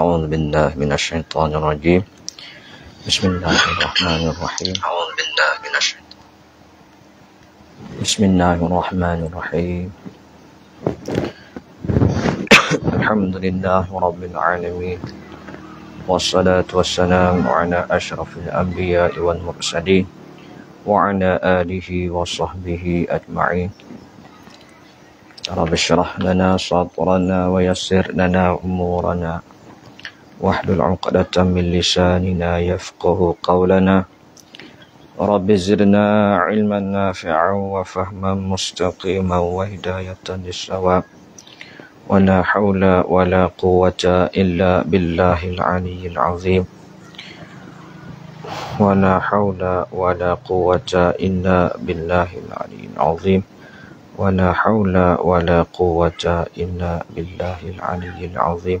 أعوذ بالله من الشيطان الرجيم بسم الله الرحمن الرحيم أعوذ بالله من الشيطان بسم الله الرحمن الرحيم الحمد لله رب العالمين والصلاة والسلام على أشرف الأنبياء والمرسلين وعلى آله وصحبه أجمعين رب اشرح لنا صدرنا ويسر لنا أمورنا واحلل عقدة من لساننا يفقه قولنا رب زدنا علما نافعا وفهما مستقيما وهداية للسواء ولا حول ولا قوة إلا بالله العلي العظيم ولا حول ولا قوة إلا بالله العلي العظيم ولا حول ولا قوة إلا بالله العلي العظيم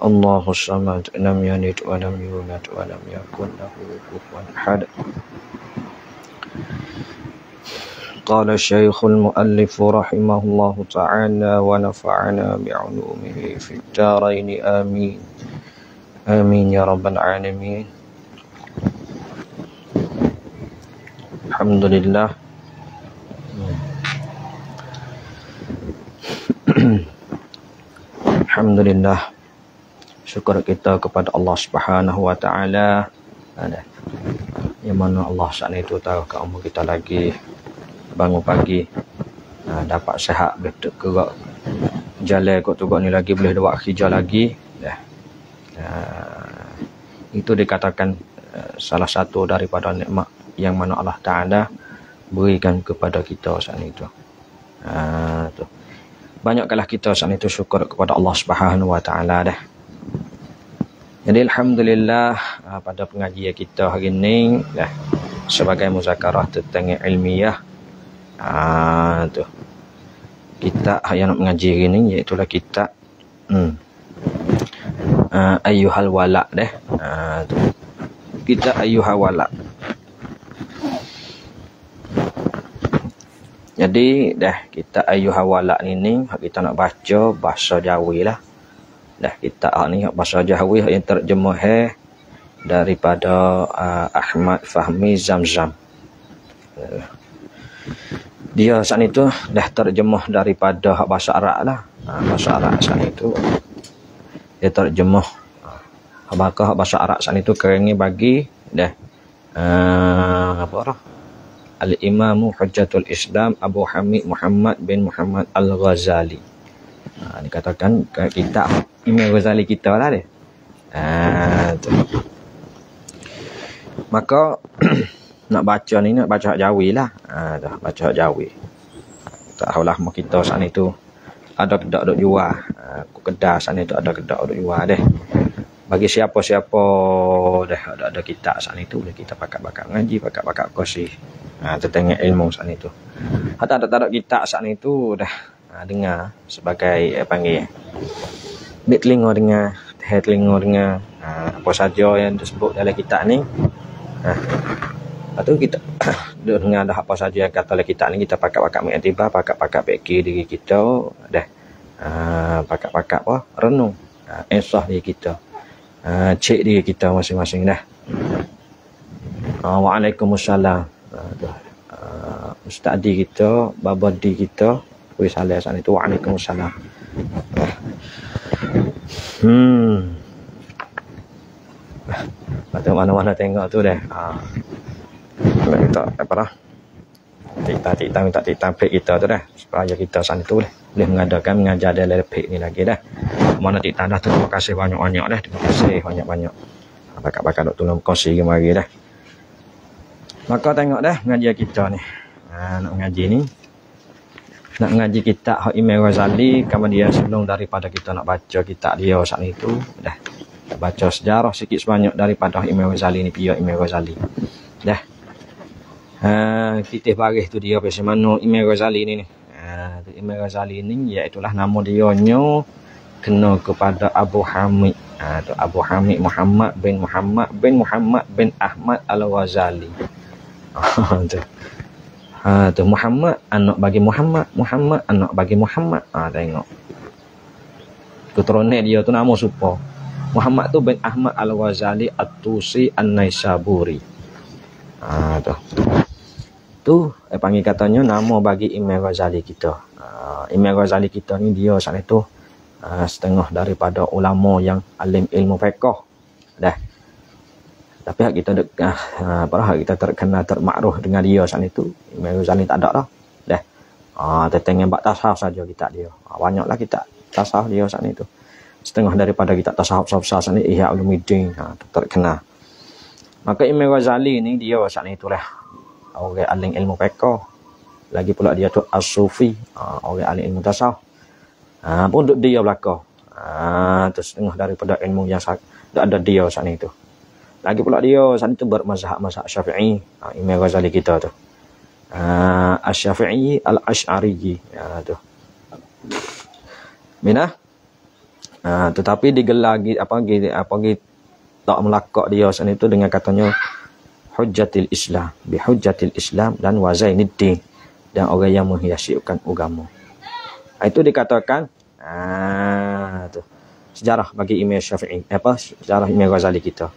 الله الصمد لم يلد ولم يولد ولم يكن له كفوا أحد قال الشيخ المؤلف رحمه الله تعالى ونفعنا بعلومه في الدارين آمين آمين يا رب العالمين الحمد لله الحمد لله syukur kita kepada Allah Subhanahu Wa Taala. Yang mana Allah saat itu tahu ke umur kita lagi bangun pagi ha, dapat sehat boleh tergerak jalan kot tugas ni lagi boleh buat kerja lagi ya. itu dikatakan ha, salah satu daripada nikmat yang mana Allah Taala berikan kepada kita saat itu. Ha, Banyaklah kita saat itu syukur kepada Allah Subhanahu Wa Taala dah. Jadi alhamdulillah ah, pada pengajian kita hari ini dah sebagai muzakarah tentang ilmiah ah tu. Kita yang nak mengaji hari ini iaitu lah kita hmm. Uh, ah, ayuhal wala deh. Ah Kita ayuhal wala. Jadi dah kita ayuhal wala ni ni kita nak baca bahasa Jawi lah dah kita ah, ni bahasa Jawi yang terjemah eh, daripada uh, Ahmad Fahmi Zamzam. Eh, dia saat itu dah terjemah daripada bahasa Arab lah. Ah, bahasa Arab saat itu dia terjemah Apakah bahasa Arab saat itu kerengi bagi dah uh, apa orang? Al-Imamu Hujjatul Islam Abu Hamid Muhammad bin Muhammad Al-Ghazali. Ha, dikatakan kitab Imam Ghazali kita lah dia. Ha, tu. Maka nak baca ni nak baca hak Jawi lah. Ha, tu, baca hak Jawi. Tak tahulah mak kita saat ni tu ada kedak dok jual. Ha, aku kedah saat ni tu ada kedak dok jual deh. Bagi siapa-siapa deh ada ada kita saat ni tu boleh kita pakak pakak ngaji, pakak pakak kursi. Ha, tertengok ilmu saat ni tu. Ada ada tak ada kita saat ni tu dah ha, dengar sebagai eh, panggil bitling lingo dengan head lingo dengan uh, ah, apa saja yang disebut dalam kita ni ha. lepas tu kita dengan ada apa saja yang kata oleh kita ni kita pakat-pakat mengatibah pakat-pakat pekir diri kita dah uh, pakat-pakat apa renung uh, insah diri kita uh, cek diri kita masing-masing dah uh, Waalaikumsalam uh, uh, Ustaz di kita Baba di kita Wih salah sana itu Waalaikumsalam uh. Hmm. Nak tengok mana-mana tengok tu deh. Ha. minta apa lah. Tikta-tikta minta tikta pek kita tu deh. Supaya kita sana tu deh. Boleh mengadakan mengajar dia lebih pek ni lagi deh. Mana tikta dah terima kasih banyak-banyak deh. Terima kasih banyak-banyak. Ah, Bakal-bakal nak tolong kongsi lagi deh. Maka tengok deh mengajar kita ni. Ah, nak mengajar ni nak ngaji kitab Hak Imam Ghazali kemudian sebelum daripada kita nak baca kitab dia saat itu dah baca sejarah sikit sebanyak daripada Hak Imam Ghazali ni pihak Imam Ghazali dah uh, ha, titik baris tu dia pasal mana Imam Ghazali ni ni uh, Imam Ghazali ni iaitu lah nama dia nyo kena kepada Abu Hamid uh, Abu Hamid Muhammad bin Muhammad bin Muhammad bin Ahmad Al-Ghazali Ha tu Muhammad anak bagi Muhammad, Muhammad anak bagi Muhammad. Ha tengok. Keturunan dia tu nama siapa? Muhammad tu bin Ahmad al Wazali At-Tusi An-Naisaburi. Ha tu. Tu eh, panggil katanya nama bagi Imam Ghazali kita. Ha, Imam Ghazali kita ni dia saat tu uh, ha, setengah daripada ulama yang alim ilmu fiqh. Dah tapi hak kita dek ah, ah, apa lah, hak kita terkena termakruh dengan dia sana itu memang zalim tak ada lah deh ah tetengen bak tasawuf saja kita dia ah, banyaklah kita tasawuf dia sana itu setengah daripada kita tasawuf sawsa sana ihya ulumuddin ha ah, terkena maka Imam Ghazali ni dia sana itu lah orang aling ilmu peko, lagi pula dia tu as-sufi ah, orang aling ilmu tasawuf ah pun dia belaka ah tersetengah daripada ilmu yang tak ada dia sana itu lagi pula dia sana tu bermazhab mazhab Syafi'i. Ha, Imam Ghazali kita tu. Ha, Asy-Syafi'i Al-Asy'ari. Ha tu. Mina. Ha? ha, tetapi digelar apa lagi apa lagi tak melakok dia sana tu dengan katanya hujjatil Islam, bi hujjatil Islam dan wazainuddin dan orang yang menghiasikan agama. Ha, itu dikatakan ha, tu. Sejarah bagi Imam Syafi'i apa sejarah Imam Ghazali kita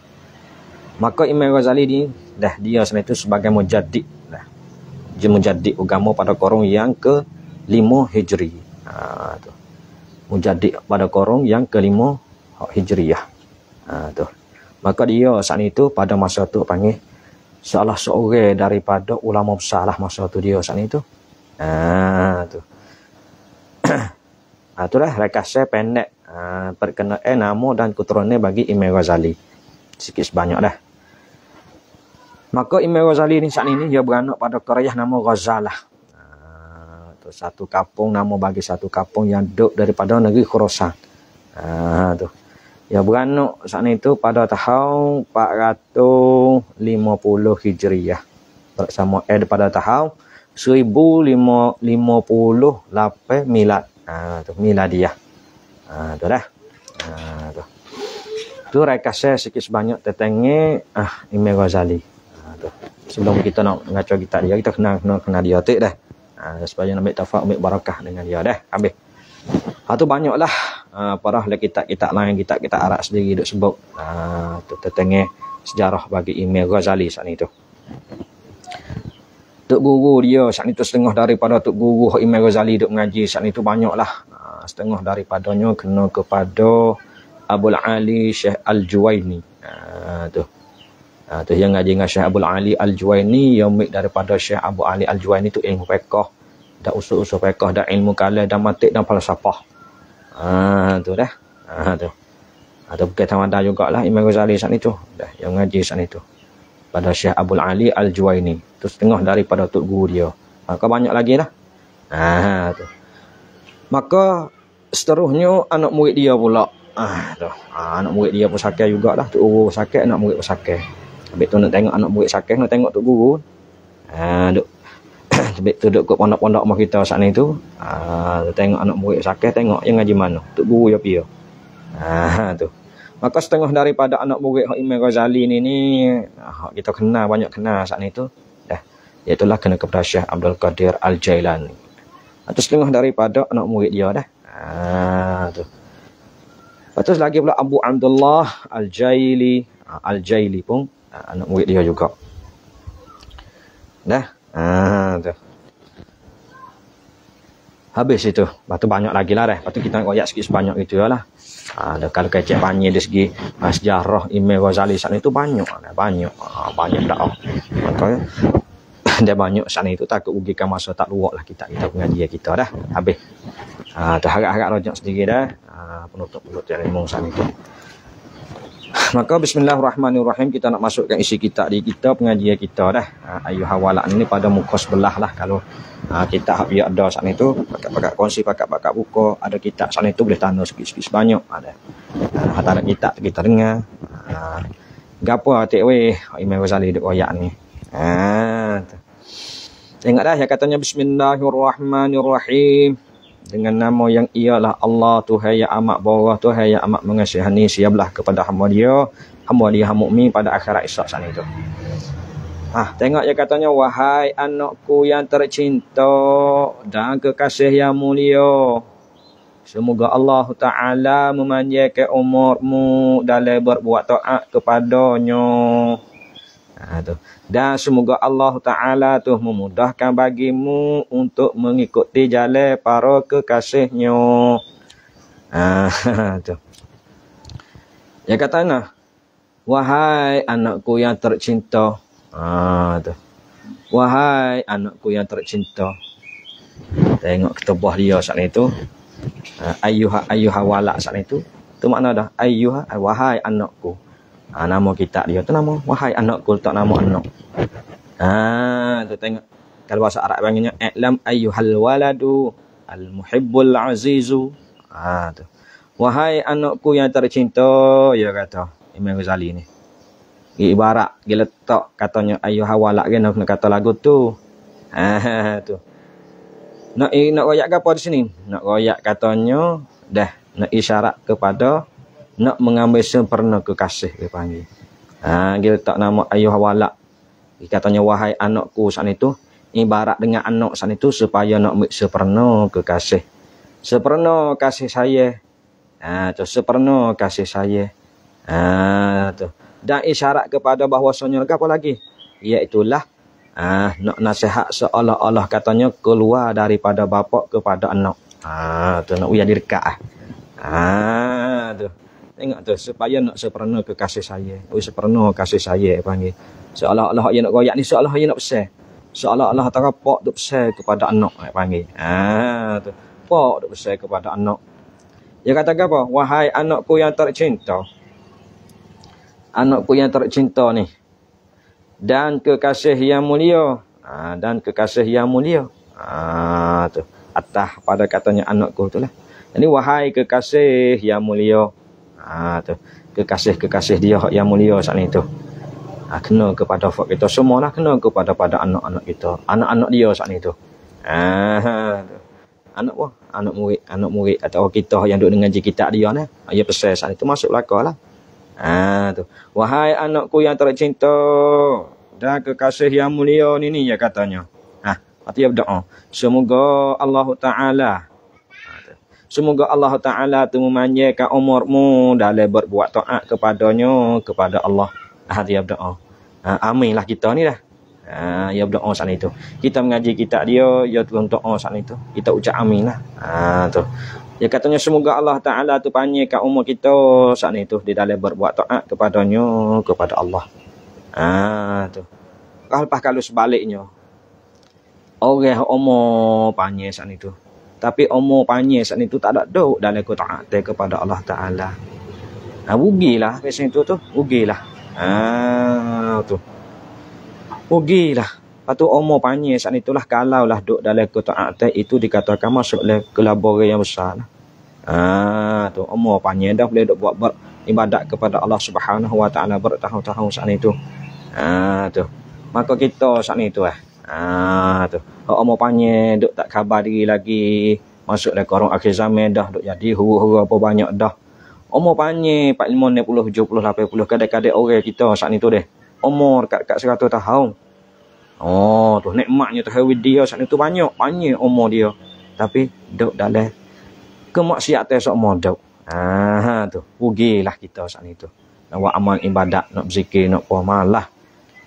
maka Imam Ghazali ni dah dia sebenarnya itu sebagai mujaddid dah dia mujaddid agama pada korong yang ke 5 Hijri ha, tu mujaddid pada korong yang ke 5 Hijriah ha, tu maka dia saat itu pada masa tu panggil salah seorang daripada ulama besar masa tu dia saat itu ha, tu ha, itulah rekasnya pendek ha, perkenaan nama dan keturunan bagi Imam Ghazali sikit sebanyak dah Maka Imam Ghazali ni saat ini dia beranak pada karyah nama Ghazalah. Ha, satu kapung nama bagi satu kapung yang duduk daripada negeri Khurasan. Ha, tu. Dia beranak saat itu pada tahun 450 Hijriah. Bersama eh daripada tahun 1558 Milad. Ha, tu Miladiah. Ha, tu dah. Ha, tu. Tu rekasnya sikit sebanyak tetengi ah, Imam Ghazali sebelum kita nak mengacu kita dia kita kena kena kena dia tik dah ha, supaya nak ambil tafak ambil barakah dengan dia dah habis ha, tu banyaklah ha, parah lah kita kita lain kita kita arak sendiri duk sebut ha, tu tertengah sejarah bagi Imam Ghazali saat itu Tok Guru dia saat itu setengah daripada Tok Guru Imam Ghazali duk mengaji saat itu banyaklah ha, setengah daripadanya kena kepada Abul Ali Syekh Al-Juwaini ha, tu Ah tu yang ngaji dengan Syekh Abdul Ali Al-Juwaini yang mik daripada Syekh Abu Ali Al-Juwaini tu ilmu fiqh dan usul-usul fiqh dan ilmu kalam dan matik, dan falsafah. Ah tu dah. Ah tu. Ada ah, bukan tamat dah jugaklah Imam Ghazali sat itu. Dah yang ngaji sat itu. Pada Syekh Abdul Ali Al-Juwaini. Tu setengah daripada tok guru dia. Ah uh, banyak lagi dah. Ah tu. Maka seterusnya anak murid dia pula Ah, tu. Ah, anak murid dia pun sakit juga lah. Tu uh, sakit, anak murid pun sakit. Habis tu nak tengok anak murid sakit, nak tengok tu guru. Ha, duk. Habis tu duk kat pondok-pondok rumah kita saat ni tu. Ha, tengok anak murid sakit, tengok yang ngaji mana. Tu guru ya pia. Ha, tu. Maka setengah daripada anak murid Hak Imam Ghazali ni ni, hak kita kena banyak kena saat ni tu. Dah. Iaitulah kena kepada Syekh Abdul Qadir Al-Jailani. Atau setengah daripada anak murid dia dah. Ha, tu. Lepas tu lagi pula Abu Abdullah Al-Jaili. Ha, Al-Jaili pun anak murid dia juga. Dah. Ah tu. Habis itu. batu banyak lagi lah eh. Batu kita koyak sikit sebanyak itu lah. Ada ah, kalau kecek banyak dari segi ah, sejarah Imam Ghazali sana itu banyak. Dah. Banyak. Ah, banyak dah. Oh. Maksudnya. Dia banyak sana itu takut ugikan masa tak luak lah kita. Kita punya dia kita dah. Habis. Ah, tu agak harap rojok sedikit dah. Ah, penutup-penutup yang imam itu. Maka bismillahirrahmanirrahim kita nak masukkan isi kita di kita pengajian kita dah. Ha, ayu hawalan ni pada muka sebelah lah kalau ha, kita ya ada sana itu pakak-pakak konsi pakak-pakak buka ada kita sana itu boleh tanda sikit-sikit sebanyak ha, ha, ada. Ha, ada kita kita dengar. Ha, gapo atik we Imam Ghazali duk royak ni. Ha, tu. Tengok dah yang katanya bismillahirrahmanirrahim dengan nama yang ialah Allah Tuhan yang amat borah Tuhan yang amat mengasihani siaplah kepada hamba dia hamba dia hamba mukmin pada akhirat esok sana itu Ah tengok ya katanya wahai anakku yang tercinta dan kekasih yang mulia Semoga Allah Ta'ala memanjakan umurmu dalam berbuat ta'at kepadanya. Ha, tu. Dan semoga Allah Ta'ala tu memudahkan bagimu untuk mengikuti jalan para kekasihnya. Ha, tu. Yang kata nah, Wahai anakku yang tercinta. Ha, tu. Wahai anakku yang tercinta. Tengok ketubah dia saat itu. Ha, ayuha, ayuha walak saat itu. Itu makna dah. ayuhah wahai anakku. Ha, nama kita, dia tu nama. Wahai anakku tak nama anak. Ha, tu tengok. Kalau bahasa Arab panggilnya. Iklam ayyuhal waladu al-muhibbul azizu. Ha, tu. Wahai anakku yang tercinta. Ya kata. Imam Ghazali ni. Ibarat. Dia letak katanya ayyuhal walad. Kan, dia nak kata lagu tu. Ha, tu. Nak, nak rayak ke apa di sini? Nak rayak katanya. Dah. Nak isyarat kepada. Kepada nak mengambil sempurna kekasih dia panggil. Ha, dia tak nama ayuh walak. Dia katanya wahai anakku saat itu. Ibarat dengan anak saat itu supaya nak ambil sempurna kekasih. Sempurna kasih saya. Ha, tu sempurna kasih saya. Ha, tu. Dan isyarat kepada bahawa sonyol apa lagi? Iaitulah. Ah, ha, nak nasihat seolah-olah katanya keluar daripada bapak kepada anak. Ha, ah, ha, tu nak uya dekat ah. Ha, ah, tu. Tengok tu, supaya nak sepenuh ke kasih saya. Oh, sepenuh kasih saya, panggil. Seolah-olah yang nak goyak ni, seolah-olah yang nak besar. Seolah-olah terapak tu besar kepada anak, dia panggil. Ah, tu. Pak tu besar kepada anak. Dia kata apa? Wahai anakku yang tercinta. Anakku yang tercinta ni. Dan kekasih yang mulia. Ah, dan kekasih yang mulia. Ah, tu. Atah pada katanya anakku tu lah. Ini wahai kekasih yang mulia ha, tu kekasih-kekasih dia yang mulia saat ni tu ha, kena kepada fak kita semua lah kena kepada pada anak-anak kita anak-anak dia saat ni tu ha, ha tu anak wah anak murid anak murid atau kita yang duduk dengan kita dia ni ha, dia pesan saat ni tu masuk belakalah ha, tu wahai anakku yang tercinta dan kekasih yang mulia ni ni ya katanya ha, dia berdoa semoga Allah Ta'ala Semoga Allah Ta'ala tu memanjakan umurmu dalam berbuat ta'at kepadanya, kepada Allah. Ah, dia berdoa. Ah, amin lah kita ni dah. Ah, ya berdoa saat itu. Kita mengaji kita dia, ya tuan doa saat itu. Kita ucap amin lah. Ah, tu. Ya katanya semoga Allah Ta'ala tu panjakan umur kita saat itu. Dia dalam berbuat ta'at kepadanya, kepada Allah. Ah, tu. Kalau pas kalau sebaliknya. Orang umur panjang saat itu tapi umur panjang saat itu tak ada duk dalam tak taat kepada Allah Taala. Ha rugilah pasal itu tu, rugilah. Ah tu. Rugilah. Patu umur panjang saat itulah kalau lah duk dalam tak taat itu dikatakan masuk dalam kelabore yang besar. Lah. Ha tu umur panjang dah boleh duk buat, buat ibadat kepada Allah Subhanahu Wa Taala bertahun-tahun saat itu. Ah ha, tu. Maka kita saat itu eh Ah tu. Hak mau panggil duk tak khabar diri lagi. Masuk dah korong akhir zaman dah duk jadi huru-hura apa banyak dah. Umur panjang 45, 60, 70, 80 kadang-kadang orang kita saat ni tu deh. Umur kat kat 100 tahun. Oh tu nikmatnya tu hewi dia saat ni tu banyak, banyak umur dia. Tapi duk dalam kemaksiatan sok modok. Ah ha tu. Rugilah kita saat ni tu. Nak buat amal ibadat, nak berzikir, nak puasa malah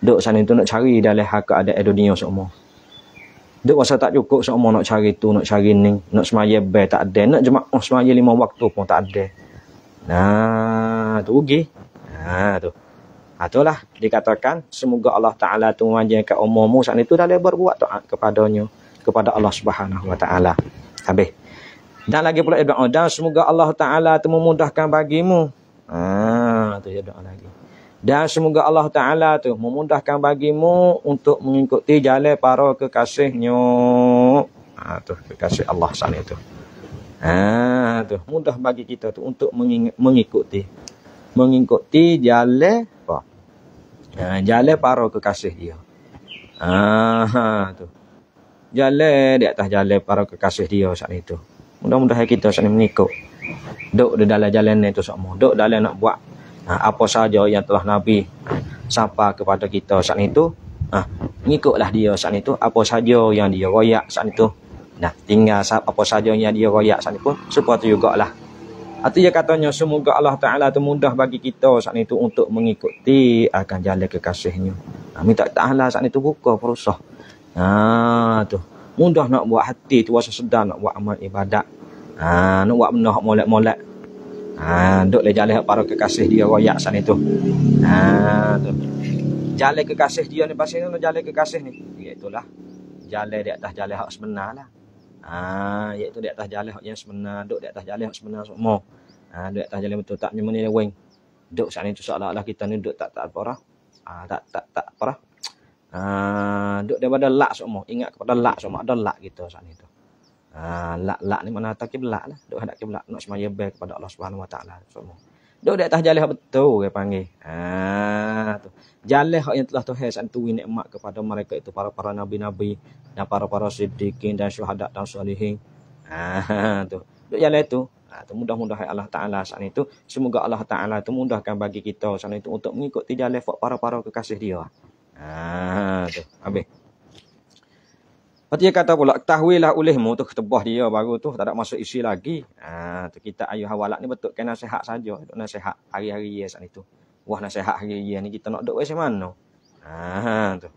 duk sana tu nak cari dalam hak ada dunia semua. Duk rasa tak cukup semua nak cari tu, nak cari ni, nak semaya bai tak ada, nak jemaah oh, semaya lima waktu pun tak ada. Nah, tu ugi. Nah, tu. lah dikatakan semoga Allah Taala tu mengajarkan umurmu saat itu dalam berbuat taat kepadanya kepada Allah Subhanahu Wa Taala. Habis. Dan lagi pula doa dan semoga Allah Taala tu memudahkan bagimu. Ah, tu dia lagi. Dan semoga Allah Ta'ala tu memudahkan bagimu untuk mengikuti jalan para kekasihnya. Ha, tu kekasih Allah sana tu. Ha, tu mudah bagi kita tu untuk mengikuti. Mengikuti jalan apa? Ha, jalan para kekasih dia. Ha, ha tu. Jalan di atas jalan para kekasih dia saat itu. Mudah-mudahan kita saat ini mengikut. Duk di dalam jalan itu semua. Duk dalam nak buat Ha, apa saja yang telah Nabi sapa kepada kita saat itu, ah ha, ikutlah dia saat itu apa saja yang dia royak saat itu. Nah, tinggal apa saja yang dia royak saat itu, supaya juga lah. Artinya katanya semoga Allah Taala itu mudah bagi kita saat itu untuk mengikuti akan jalan kekasihnya. Ah minta Taala saat itu buka perusah. Nah tu. Mudah nak buat hati tu rasa sedar nak buat amal ibadat. Ah nak buat benda molek-molek. Ha duk le jalan para kekasih dia royak sana tu. Ha tu. Jalan kekasih dia ni pasal ni jalan kekasih ni. Iaitulah ya, jalan di atas jalan hak sebenarlah. Ha iaitu ya, di atas jalan hak yang sebenar, duk di atas jalan hak sebenar semua. Ha duk di atas jalan betul tak nyemeni weng. Duk sana tu salahlah kita ni duk tak tak apa lah. Ha tak tak tak apa lah. Ha duk daripada lak semua. Ingat kepada lak semua ada lak kita sana tu. Ha, lak lak ni mana atas kiblat lah duk hadap kiblat nak semaya bel kepada Allah Subhanahu Wa Taala semua duk di atas jalan betul dia panggil ha tu jalan hak yang telah Tuhan santui nikmat kepada mereka itu para-para nabi-nabi dan para-para siddiqin dan syuhada dan solihin ha tu duk jalan tu. Ha, tu mudah mudah Allah Taala saat itu semoga Allah Taala itu mudahkan bagi kita saat itu untuk mengikut jalan para-para kekasih dia. Ha tu habis. Berarti dia kata pula, ketahuilah olehmu tu ketebah dia baru tu, tak ada masuk isi lagi. Ha, tu kita ayuh awalak ni betul Kena nasihat saja. Nasihat hari-hari ya saat itu. Wah nasihat hari-hari ya ni kita nak duduk ke mana? Ha, tu.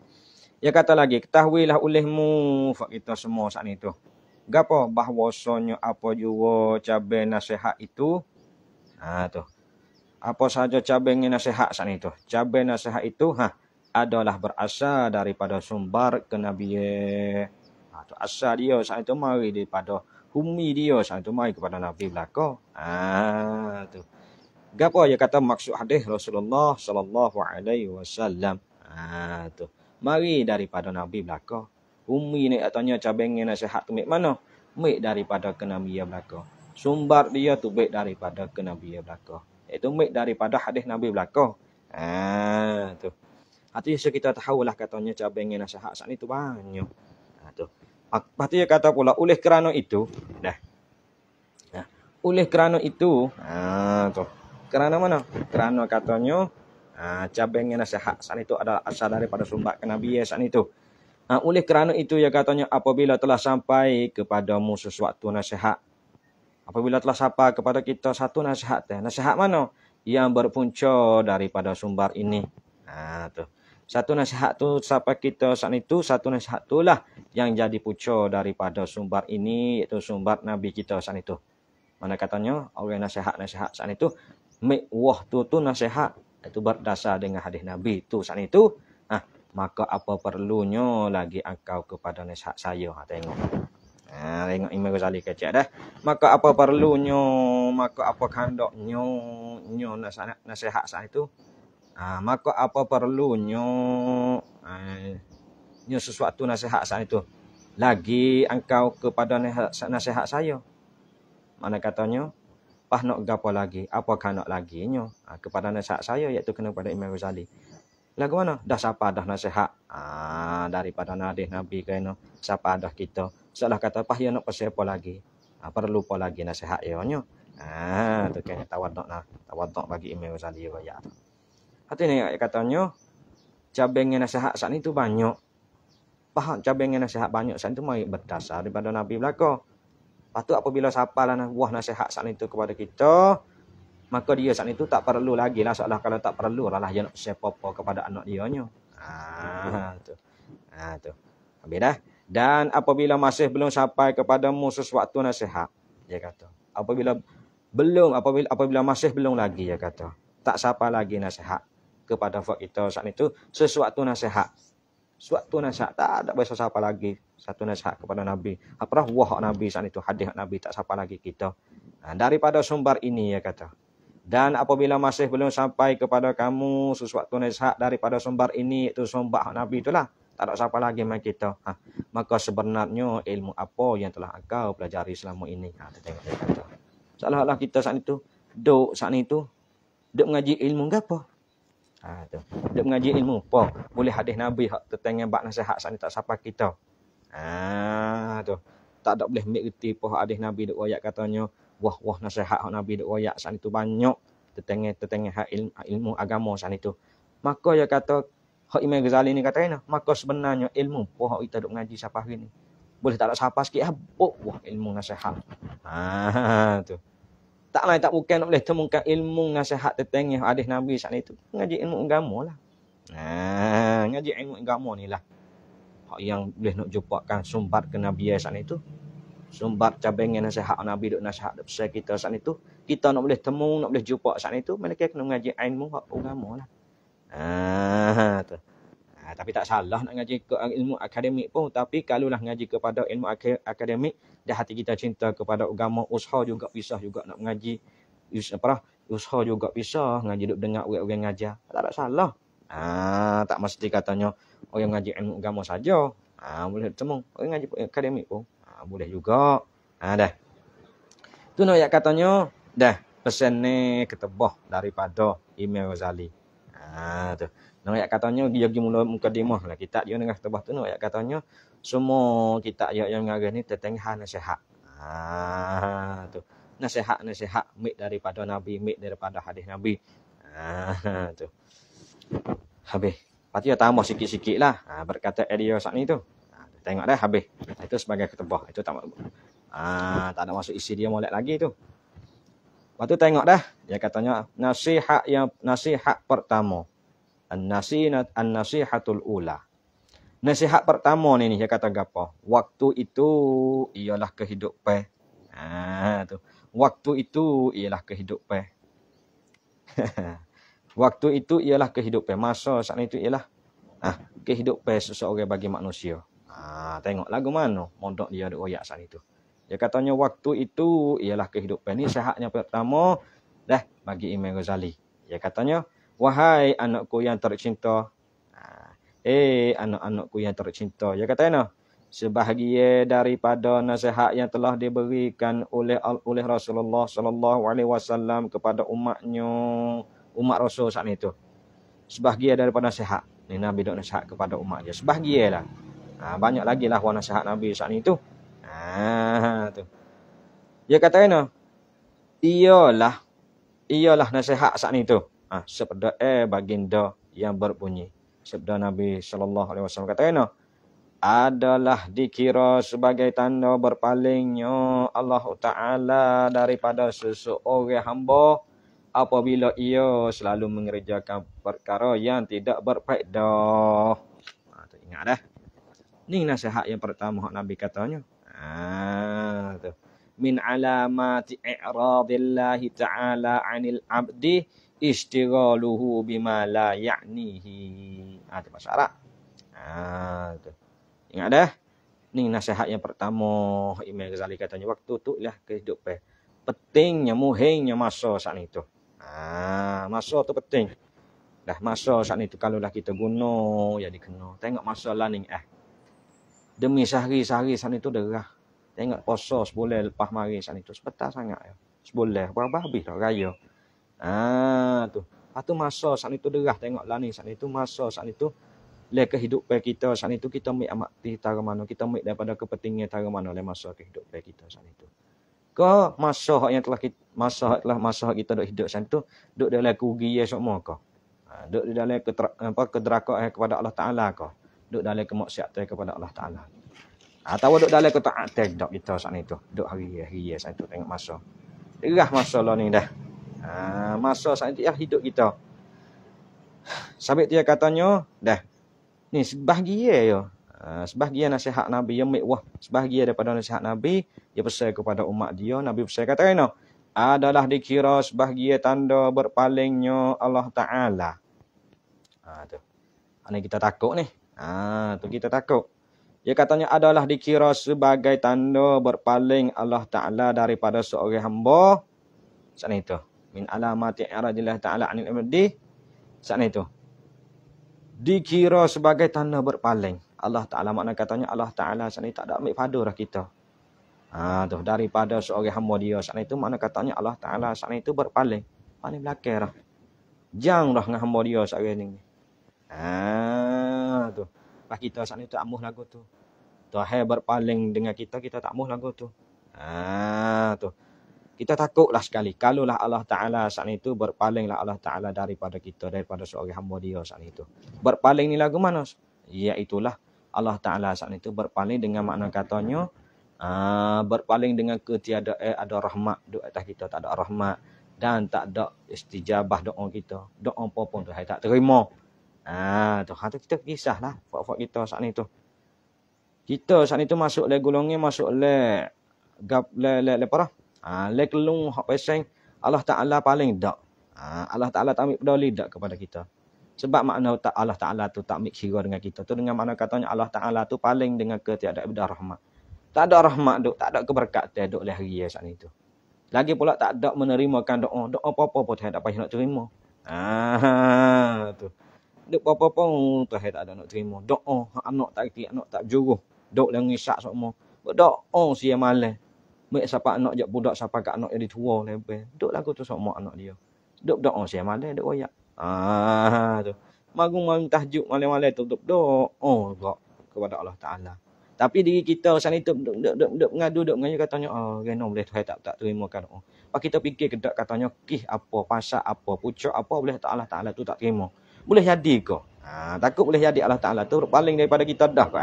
Dia kata lagi, ketahuilah olehmu fak kita semua saat itu. Gapo bahwasanya apa jua cabe nasihat itu. Ha, tu. Apa saja cabe nasihat saat itu. Cabe nasihat itu, ha, adalah berasal daripada sumber kenabian tu asal dia sang tu mari daripada humi dia sang tu mari kepada Nabi belaka. Ah tu. Gapo dia kata maksud hadis Rasulullah sallallahu alaihi wasallam. Ah tu. Mari daripada Nabi belaka. Humi ni katanya cabang ni nasihat tu mana? Mik daripada kenabian belaka. Sumbar dia tu baik daripada kenabian belaka. Itu mik daripada hadis Nabi belaka. Ah tu. Hati sekitar tahu lah katanya cabang ni nasihat saat ni tu banyak. Ah tu. Lepas tu dia kata pula oleh kerana itu dah. Nah, oleh kerana itu, ha tu. Kerana mana? Kerana katanya ha ah, cabangnya nasihat san itu adalah asal daripada sumbat kenabian ya, san itu. Ha, oleh kerana itu ya katanya apabila telah sampai kepada kepadamu sesuatu nasihat apabila telah sampai kepada kita satu nasihat teh nasihat mana yang berpunca daripada sumbar ini ha tu satu nasihat tu siapa kita saat itu satu nasihat itulah yang jadi puco daripada sumbar ini iaitu sumbar nabi kita saat itu mana katanya oleh nasihat-nasihat saat itu mik wah tu tu nasihat itu berdasar dengan hadis nabi tu saat itu ah maka apa perlunya lagi engkau kepada nasihat saya ha tengok ha tengok Imam Ghazali kecek dah maka apa perlunya maka apa kandoknya nyo nasihat nasihat saat itu ha, maka apa perlunya ha, nyo sesuatu nasihat saat itu lagi engkau kepada nasihat saya mana katanya pah nak gapo lagi apa kan nak lagi nyo ha, kepada nasihat saya iaitu kena kepada Imam Ghazali lagu mana dah siapa dah nasihat ah daripada nabi nabi kena siapa dah kita salah kata pah ya nak pasal apa lagi ha, perlu apa lagi nasihat ya nyo Ah, tu kena tawaduk nak, tawaduk bagi Imam Ghazali ya. Hati ni ayat katanya cabang yang nasihat saat itu banyak. paham cabang yang nasihat banyak saat itu tu mai berdasar daripada Nabi belaka. Patut apabila siapa lah buah nasihat saat ni kepada kita, maka dia saat itu tak perlu lagi lah seolah kalau tak perlu lah lah nak siapa apa kepada anak dia nya. Ah tu. Ah tu. Habis Dan apabila masih belum sampai kepada musuh waktu nasihat, dia kata. Apabila belum apabila apabila masih belum lagi dia kata. Tak sampai lagi nasihat kepada fuad kita saat itu sesuatu nasihat. sesuatu nasihat tak ada bahasa siapa lagi. Satu nasihat kepada Nabi. Apalah wah Nabi saat itu hadis Nabi tak siapa lagi kita. Nah, daripada sumber ini ya kata. Dan apabila masih belum sampai kepada kamu sesuatu nasihat daripada sumber ini itu sumber Nabi itulah. Tak ada siapa lagi main kita. Ha. Maka sebenarnya ilmu apa yang telah engkau pelajari selama ini. Ha, kita tengok Salah-salah kita saat itu. Duk saat itu. Duk mengaji ilmu ke apa? Ha tu. Duk mengaji ilmu apa? Boleh hadis Nabi hak tertengen bab nasihat sat ni tak siapa kita. Ha tu. Tak ada boleh ambil reti apa hadis Nabi duk royak katanya, wah wah nasihat hak Nabi duk royak sat ni tu banyak tertengen tertengen hak ilmu, ilmu agama sat ni tu. Maka ya kata hak Imam Ghazali ni kata kena, maka sebenarnya ilmu apa hak kita duk mengaji siapa hari ni. Boleh tak ada sapa sikit habuk ah, wah ilmu nasihat. Ha tu tak lain tak bukan nak boleh temukan ilmu nasihat tertengah hadis Nabi saat itu. Ngaji ilmu agama lah. Ha, ngaji ilmu agama ni lah. Hak yang boleh nak jumpakan sumbat ke Nabi saat itu. Sumbat cabangnya nasihat Nabi duk nasihat duk besar kita saat itu. Kita nak boleh temu, nak boleh jumpa saat itu. Mereka kena ngaji ilmu hak agama lah. Ha, tu. Ah, tapi tak salah nak ngaji ke ah, ilmu akademik pun tapi kalulah ngaji kepada ilmu ak- akademik dah hati kita cinta kepada agama usaha juga pisah juga nak mengaji us apa usaha juga pisah ngaji duduk dengar orang-orang ngajar tak ada salah ah tak mesti katanya orang ngaji ilmu agama saja ah boleh temu orang ngaji akademik pun ah boleh juga ah dah tu nak no, ya katanya dah pesan ni ketebah daripada Imam Zali. ah tu Nah, ayat katanya dia pergi mula mukadimah lah. Kitab dia dengan tebah tu. Nah, ayat katanya semua kitab ayat yang mengarah ni tertengah nasihat. Ah, tu. Nasihat, nasihat. Mik daripada Nabi, mik daripada hadis Nabi. Ah, tu. Habis. Lepas tu dia tambah sikit-sikit lah. Ha, berkata Elio saat ni tu. Ha, tengok dah habis. Ah, itu sebagai ketebah. Itu tak, ah, tak ada masuk isi dia molek lagi tu. Lepas tu tengok dah. Dia katanya nasihat yang nasihat pertama. An-nasihat an-nasihatul ula. Nasihat pertama ni ni dia kata gapo? Waktu itu ialah kehidupan. Ha tu. Waktu itu ialah kehidupan. Waktu itu ialah kehidupan. Masa saat itu ialah ah ha, kehidupan seseorang bagi manusia. Ha tengok lagu mano mondok dia ada royak saat itu. Dia katanya waktu itu ialah kehidupan. Ni sehatnya pertama dah bagi Imam Ghazali. Dia katanya Wahai anakku yang tercinta. Ah. Eh, hey, anak-anakku yang tercinta. Dia ya kata kena. Sebahagia daripada nasihat yang telah diberikan oleh oleh Rasulullah sallallahu alaihi wasallam kepada umatnya, umat Rasul saat itu. Sebahagia daripada nasihat. Ini Nabi dok nasihat kepada umat dia. lah. Ha, banyak lagi lah wah nasihat Nabi saat itu. Ha, tu. Dia ya kata kena. Iyalah. Iyalah nasihat saat itu ha, sabda eh baginda yang berbunyi sabda Nabi sallallahu alaihi wasallam kata kena adalah dikira sebagai tanda berpalingnya Allah Taala daripada seseorang hamba apabila ia selalu mengerjakan perkara yang tidak berfaedah. Ha, ingat dah. Ni nasihat yang pertama yang Nabi katanya. Ha, tu. Min alamati i'radillahi ta'ala anil abdi istighaluhu bima la ya'nihi. Ha, ah, itu masyarak. Ha, ah, itu. Ingat dah? Ini nasihat yang pertama. Imam Ghazali katanya waktu tu lah kehidupan. Pentingnya, muhingnya masa saat itu. Ah, masa tu penting. Dah masa saat itu kalau lah kita guna, ya dikenal. Tengok masa lah ni eh. Demi sehari-sehari saat itu derah. Tengok poso sebulan lepas mari saat itu. Sebetar sangat. Ya. Sebulan. Berapa habis dah raya. Ah tu. Ah tu masa saat itu derah tengoklah ni saat itu masa saat itu le kehidupan kita saat itu kita ambil amat di tara mana kita ambil daripada kepentingan tara mana le masa kehidupan kita saat itu. Ke masa yang telah kita, masa telah masa kita dok hidup saat itu dok dalam kerugian semua ke. Ha, ah, dok di dalam keter, apa kederakan eh, kepada Allah Taala ke. Dok dalam kemaksiatan eh, kepada Allah Taala. Atau ah, dok dalam ketaatan dok kita saat itu. Dok hari-hari saat itu tengok masa. Derah masa lah ni dah ha, masa saat ya, hidup kita. Sambil dia katanya, dah. Ni sebahagian ya. Ha, uh, sebahagian nasihat Nabi yang mik wah. Sebahagian daripada nasihat Nabi. Dia pesan kepada umat dia. Nabi pesan kata kena. Adalah dikira sebahagian tanda berpalingnya Allah Ta'ala. Ha, tu. Ini kita takut ni. Ha, tu kita takut. Dia katanya adalah dikira sebagai tanda berpaling Allah Ta'ala daripada seorang hamba. Sana itu min alamati iradillah taala anil abdi sana itu dikira sebagai tanda berpaling Allah taala makna katanya Allah taala sana tak ada ambil pada kita ha tu daripada seorang hamba dia sana itu makna katanya Allah taala sana itu berpaling paling belakang jang dah dengan hamba dia seorang ni ha tu pas lah, kita sana itu amuh lagu tu Tuhan berpaling dengan kita kita tak amuh lagu tu ha tu kita takutlah sekali kalaulah Allah Taala saat itu berpalinglah Allah Taala daripada kita daripada seorang hamba dia saat itu. Berpaling ni lagu mana? itulah Allah Taala saat itu berpaling dengan makna katanya uh, berpaling dengan ketiada eh, ada rahmat di atas kita tak ada rahmat dan tak ada istijabah doa kita. Doa apa pun Tuhan tak terima. Ah uh, tu kita kisahlah fak-fak kita saat itu. Kita saat itu masuk le golongan masuk le gap le le, le, le parah Ha, lekelung hak peseng Allah Taala paling dak. Ha, Allah Taala tak ambil peduli dak kepada kita. Sebab makna Allah Taala tu tak ambil kira dengan kita. Tu dengan makna katanya Allah Taala tu paling dengan ke tiada ada rahmat. Tak ada rahmat duk, tak ada keberkatan duk leh hari ya, saat itu. Lagi pula tak ada menerimakan doa. Doa apa-apa pun tak payah nak terima. Ha tu. Duk apa-apa pun tak ada nak terima. Doa anak tak kira, anak tak juruh. Duk dengan isyak semua. Doa siang malam. Mek siapa anak jak budak siapa kat anak jadi ditua lepe. Duk lagu tu sok anak dia. Duk dok oh siapa ada duk royak. Ah tu. Magung mau tahajud malam-malam tu duk dok oh gak kepada Allah Taala. Tapi diri kita sana itu duk duk duk duk mengadu duk mengaya katanya oh ah, geno boleh tak tak, tak terima kan. Oh. Pak kita fikir kedak katanya kih apa pasal apa pucuk apa boleh tak Allah Taala tu tak terima. Boleh jadi ke? Ha, takut boleh jadi Allah Taala tu paling daripada kita dah kok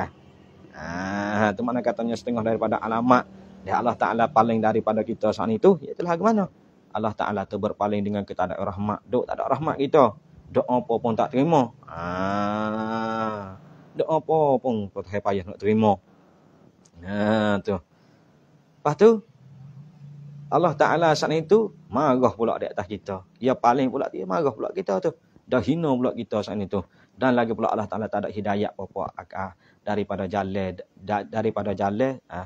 Ha, tu mana katanya setengah daripada alamat dan Allah Ta'ala paling daripada kita saat itu, itulah ke mana? Allah Ta'ala tu berpaling dengan kita ada rahmat. Duk tak ada rahmat kita. Doa apa pun tak terima. Ha. Ah. Doa apa pun tak payah nak terima. Ha, tu. Lepas tu, Allah Ta'ala saat itu marah pula di atas kita. Dia paling pula dia marah pula kita tu. Dah hina pula kita saat itu. Dan lagi pula Allah Ta'ala tak ada hidayah apa-apa ah, daripada jalan daripada jalan ah,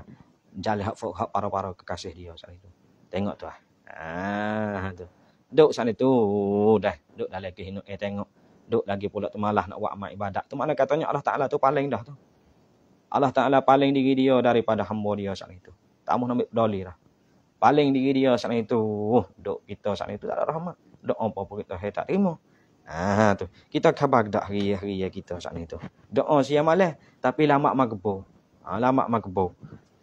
jalan hak hak para-para kekasih dia saat itu. Tengok tu ah. Ah tu. Dok sana itu dah, duk dalam kehinuk eh tengok. dok lagi pula malah nak buat amal ibadat. Tu mana katanya Allah Taala tu paling dah tu. Allah Taala paling diri dia daripada hamba dia saat itu. Tak mau ambil peduli lah. Paling diri dia saat itu, oh, uh, duk kita saat itu tak ada rahmat. dok apa-apa kita hai, tak terima. Ah tu. Kita khabar dah hari-hari kita saat itu. Doa siang malam tapi lama makbul. Ah ha, lama makbul.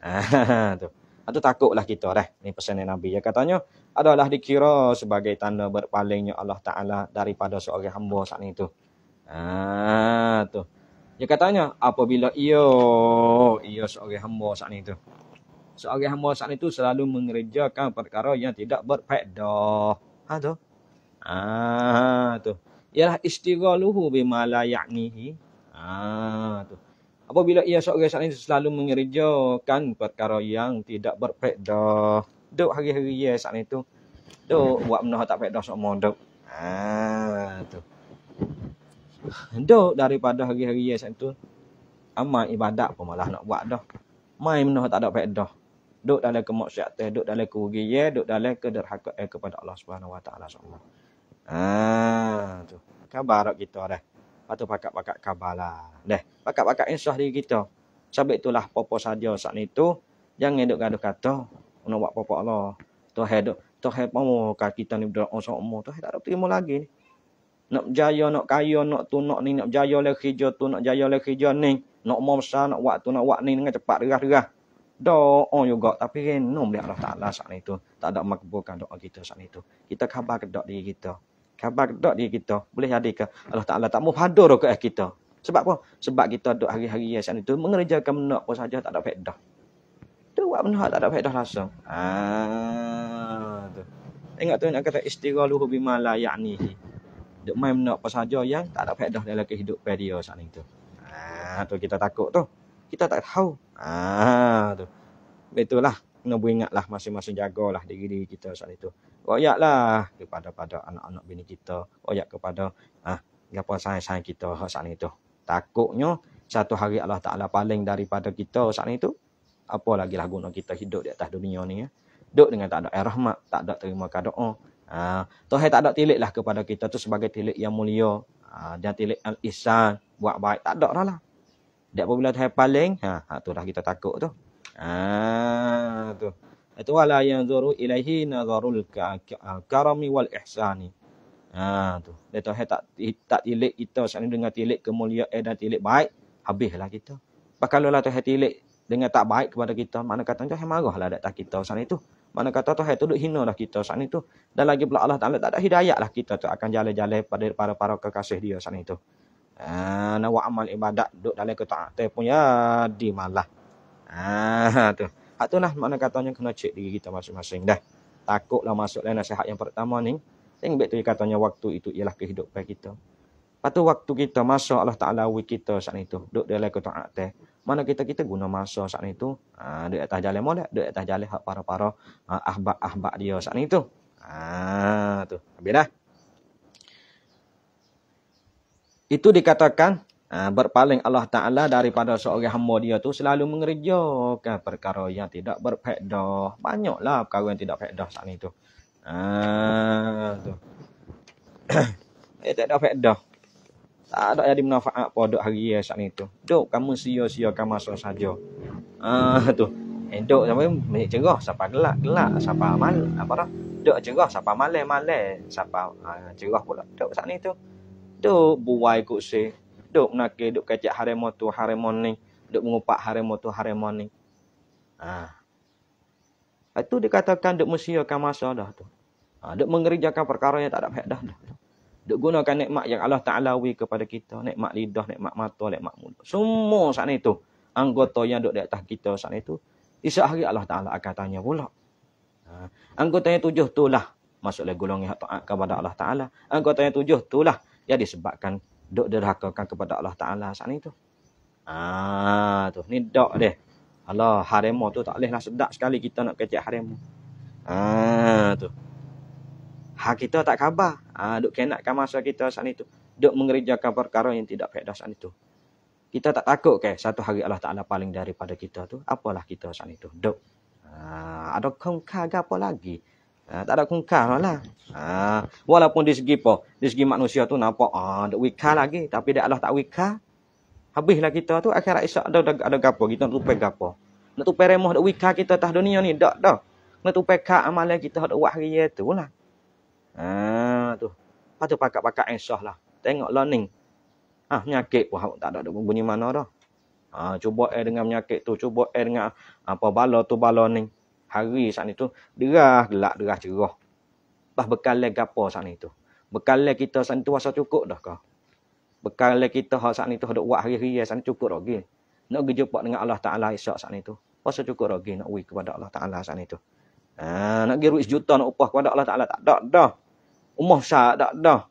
Ah, tu. Atau takutlah kita dah. Ini pesanan Nabi ya katanya adalah dikira sebagai tanda berpalingnya Allah Taala daripada seorang hamba saat itu. Ah tu. Ya katanya apabila ia ia seorang hamba saat itu. Seorang hamba saat itu selalu mengerjakan perkara yang tidak berfaedah. Ha tu. Ah tu. Ialah istighaluhu bima la ya'nihi. Ah tu apabila ia seorang syarikat selalu mengerjakan perkara yang tidak berfaedah duk hari-hari ia saat itu duk buat benda tak faedah semua duk ah tu duk daripada hari-hari ia saat itu amal ibadat pun malah nak buat dah main benda tak ada faedah duk dalam kemaksiatan duk dalam kerugian duk dalam kederhakaan eh, kepada Allah Subhanahu Wa Taala semua ah tu khabar kita dah atau pakat-pakat khabar lah. Dah, pakat-pakat insah diri kita. Sebab itulah popo saja saat ni tu. Jangan duduk gaduh kata. Nak buat popo Allah. Tuhai duduk. Tuhai pun kita ni berdoa orang semua. Tuhai tak ada terima lagi ni. Nak jaya, nak kaya, nak tu, nak ni. Nak jaya oleh kerja tu, nak jaya oleh kerja ni. Nak mau besar, nak buat tu, nak buat ni dengan cepat derah-derah. Doa juga. Tapi renung dia Allah Ta'ala saat ni tu. Tak ada makbulkan doa kita saat ni tu. Kita khabar ke doa diri kita. Gitu. Khabar tak diri kita. Boleh jadi ke Allah Ta'ala tak mufadu ke eh kita. Sebab apa? Sebab kita duduk hari-hari yang sana itu. Mengerjakan benda apa sahaja tak ada faedah. Itu buat benda tak ada faedah langsung. Ha, ah, Ingat tu nak kata istirah luhu bimala yakni. Duduk main benda apa sahaja yang tak ada faedah dalam kehidupan dia saat itu. Ah, ha, tu kita takut tu. Kita tak tahu. Ah, tu. Betul lah. Kena beringat lah. Masing-masing jagalah diri-diri kita saat itu koyaklah kepada pada anak-anak bini kita, koyak kepada ah gapo sayang-sayang kita saat itu. Takutnya satu hari Allah Taala paling daripada kita saat itu. Apa lagi lah guna kita hidup di atas dunia ni ya. Duduk dengan tak ada air rahmat, tak ada terima ka doa. Ah, Tuhan tak ada tilik lah kepada kita tu sebagai tilik yang mulia. Ah, dan tilik al-ihsan, buat baik tak ada dah lah. Dia apabila Tuhan paling, ha, ha tu dah kita takut tu. Ah, tu itu wala yang zuru ilaihi nazarul karami wal ihsani ha tu dia tahu tak tak tilik kita sekali dengan tilik kemuliaan eh, dan tilik baik habislah kita pakalah lah tu hati tilik dengan tak baik kepada kita mana kata tu marahlah dak tak kita sekali tu mana kata tu tu duk hina lah kita sekali tu dan lagi pula Allah Taala tak ada hidayah lah kita tu akan jalan-jalan pada para-para kekasih dia sekali tu ha nawa amal ibadat duk dalam ketaatan punya di malah ha tu Hak lah makna katanya kena cek diri kita masing-masing dah. Takutlah masuklah nasihat yang pertama ni. Saya ingat betul katanya waktu itu ialah kehidupan kita. Lepas tu waktu kita masa Allah Ta'ala wik kita saat itu. Duk dia alaikum ta'at teh. Mana kita kita guna masa saat itu. Ha, duk atas jalan mana? Duk atas jalan hak para-para ha, ahbab-ahbab dia saat itu. Ha, tu. Habis dah. Itu dikatakan Ah, berpaling Allah Ta'ala daripada seorang hamba dia tu selalu mengerjakan perkara yang tidak berfaedah. Banyaklah perkara yang tidak faedah saat ni tu. Ah, tu. Eh, tak ada faedah. Tak ada yang dimanfaat pada hari ya saat ni tu. Duk kamu sia-siakan masa saja. Ah, tu. Endok eh, sampai mesti cerah siapa gelak gelak siapa mal apa dah dok cerah siapa malam malam siapa uh, cerah pula dok sat ni tu dok buai kursi duk nak duk kacak harimo tu harimo ni duk mengupak harimo tu harimo ni ha. itu ha, dikatakan duk musyiakan masa dah tu ha. duk mengerjakan perkara yang tak ada faedah dah duk gunakan nikmat yang Allah Taala wi kepada kita nikmat lidah nikmat mata nikmat mulut semua sana itu anggota yang duk di atas kita sana itu isa hari Allah Taala akan tanya pula ha. anggota yang tujuh tu lah masuk dalam golongan taat kepada Allah Taala anggota yang tujuh tu lah yang disebabkan duk derhakakan kepada Allah Taala saat itu. Ah tu ni dok deh. Allah harimau tu tak lehlah sedap sekali kita nak kecek harimau. Ah tu. Ha kita tak khabar. Ah dok kena masa kita saat itu. Dok mengerjakan perkara yang tidak faedah saat itu. Kita tak takut ke satu hari Allah Taala paling daripada kita tu apalah kita saat itu. Dok. Ah ada kongka apa lagi? Ha, tak ada kungkar lah. Ha, walaupun di segi apa? Di segi manusia tu nampak, ah, ha, tak lagi. Tapi dia Allah tak wikah. Habislah kita tu, akhirat isyak ada, ada, ada gapa. Kita nak tupai gapa. Nak tupai remoh tak wikah kita atas dunia ni. Tak, tak. Nak tupai kak amalan kita tak buat hari tu lah. Ha, tu. Lepas tu pakat-pakat lah. Tengok learning. Ah, ha, nyakit pun tak ada bunyi mana dah. Ha, cuba eh dengan penyakit tu, cuba eh dengan apa bala tu bala ni hari saat ni tu derah gelak derah cerah bah bekalan gapo saat ni tu bekalan kita saat ni tu rasa cukup dah kah bekalan kita hak saat ni tu ada buat hari-hari ya, saat ni cukup lagi nak pergi jumpa dengan Allah Taala esok saat ni tu rasa cukup lagi nak wui kepada Allah Taala saat ni tu ha, nak pergi ruis juta nak upah kepada Allah Taala tak ada dah umah sah tak ada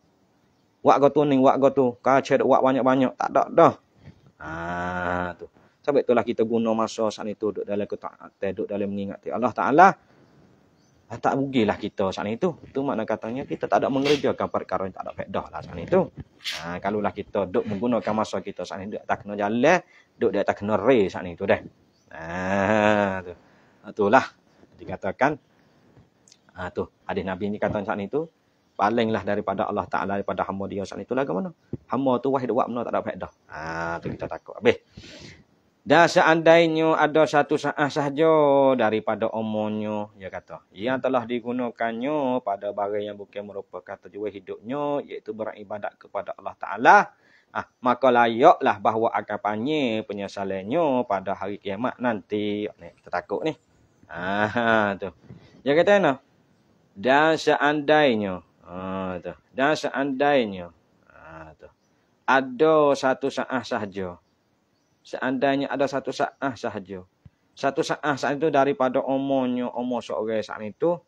wak go tu ning wak go tu kacet wak banyak-banyak tak ada dah ha tu sebab itulah kita guna masa saat itu duduk dalam kita, eh, duduk dalam mengingat Allah Ta'ala. Ah, tak rugilah kita saat itu. Itu makna katanya kita tak ada mengerjakan perkara yang tak ada faedah lah saat itu. Ha, ah, kalau lah kita duduk menggunakan masa kita saat itu, tak kena jalan, duduk dia tak kena re saat itu deh. Nah, tu. Ah, itulah dikatakan. Ha, tu. Hadis Nabi ni kata saat itu, palinglah daripada Allah Ta'ala daripada hamba dia saat itu lah ke mana? Hamba tu wahid wakna tak ada faedah. Ha, tu kita takut. Habis. Dah seandainya ada satu saat ah, sahaja daripada omongnya, dia kata. Ia telah digunakannya pada barang yang bukan merupakan tujuan hidupnya, iaitu beribadat kepada Allah Ta'ala. Ah, maka layaklah bahawa akan panjang penyesalannya pada hari kiamat nanti. Ni, kita takut ni. Ah, tu. Dia kata ni. Dah seandainya. Ah, tu. Dan seandainya. Ah, tu. Ada satu saat ah, sahaja seandainya ada satu saah sahaja. Satu saah saat itu daripada omonyo omo seorang saat itu.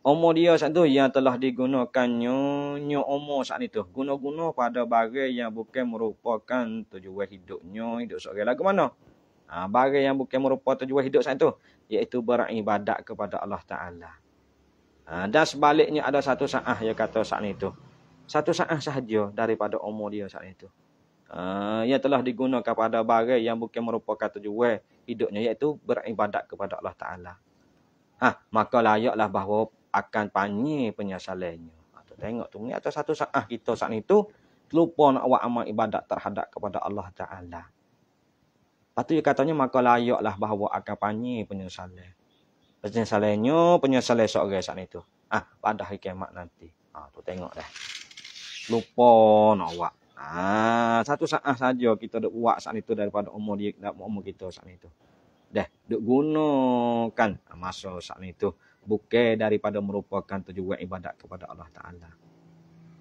Omo dia saat itu yang telah digunakannya nyo, omo saat itu. Guna-guna pada bagai yang bukan merupakan tujuan hidupnya. Hidup seorang lagi mana? Ha, bagai yang bukan merupakan tujuan hidup saat itu. Iaitu beribadat kepada Allah Ta'ala. Ha, dan sebaliknya ada satu saah yang kata saat itu. Satu saah sahaja daripada omo dia saat itu. Ah, yang telah digunakan pada barang yang bukan merupakan tujuan hidupnya iaitu beribadat kepada Allah Taala. Ha, maka layaklah bahawa akan panyi penyesalannya. Atau ha, tengok tu ni atau satu saat ah, kita saat itu terlupa nak buat amal ibadat terhadap kepada Allah Taala. Patu dia katanya maka layaklah bahawa akan panyi penyesalan. Penyesalannya penyesalan seorang saat itu. Ah, ha, pada hari kiamat nanti. Ha, tu tengok dah. Lupa nak buat. Ah, satu saat ah, saja kita dok buat saat itu daripada umur dia dak umur kita saat itu. Dah, dok gunakan masa saat itu bukan daripada merupakan tujuan ibadat kepada Allah Taala.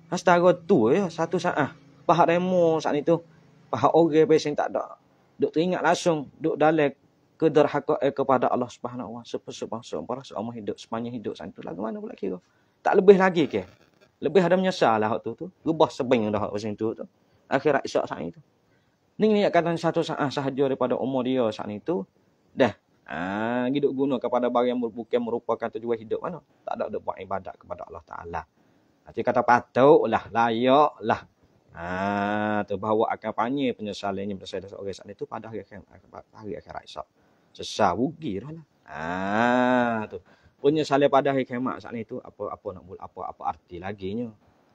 Astaga tu ya, satu saat. Ah, pahak remo saat itu, pahak orang pesen tak ada. Dok teringat langsung dok dalam kederhaka eh, kepada Allah Subhanahu Wa Taala sepanjang hidup sepanjang hidup saat itu lagu mana pula kira? Tak lebih lagi ke? Lebih ada menyesal lah waktu tu. Rubah sebeng dah waktu tu. tu. Akhirat isyak saat itu. Ni ni kata satu saat ah, sahaja daripada umur dia saat itu. Dah. Ah, hidup guna kepada barang yang bukan merupakan tujuan hidup mana. Tak ada buat ibadat kepada Allah Ta'ala. Nanti kata patut lah. Layak lah. Ah, tu bahawa akan panggil penyesalannya bersama seorang saat itu pada hari akhirat. Hari akhirat isyak. Sesal rugi lah. Ah, tu punya salah pada hari kiamat saat itu apa apa nak buat apa apa arti lagi nya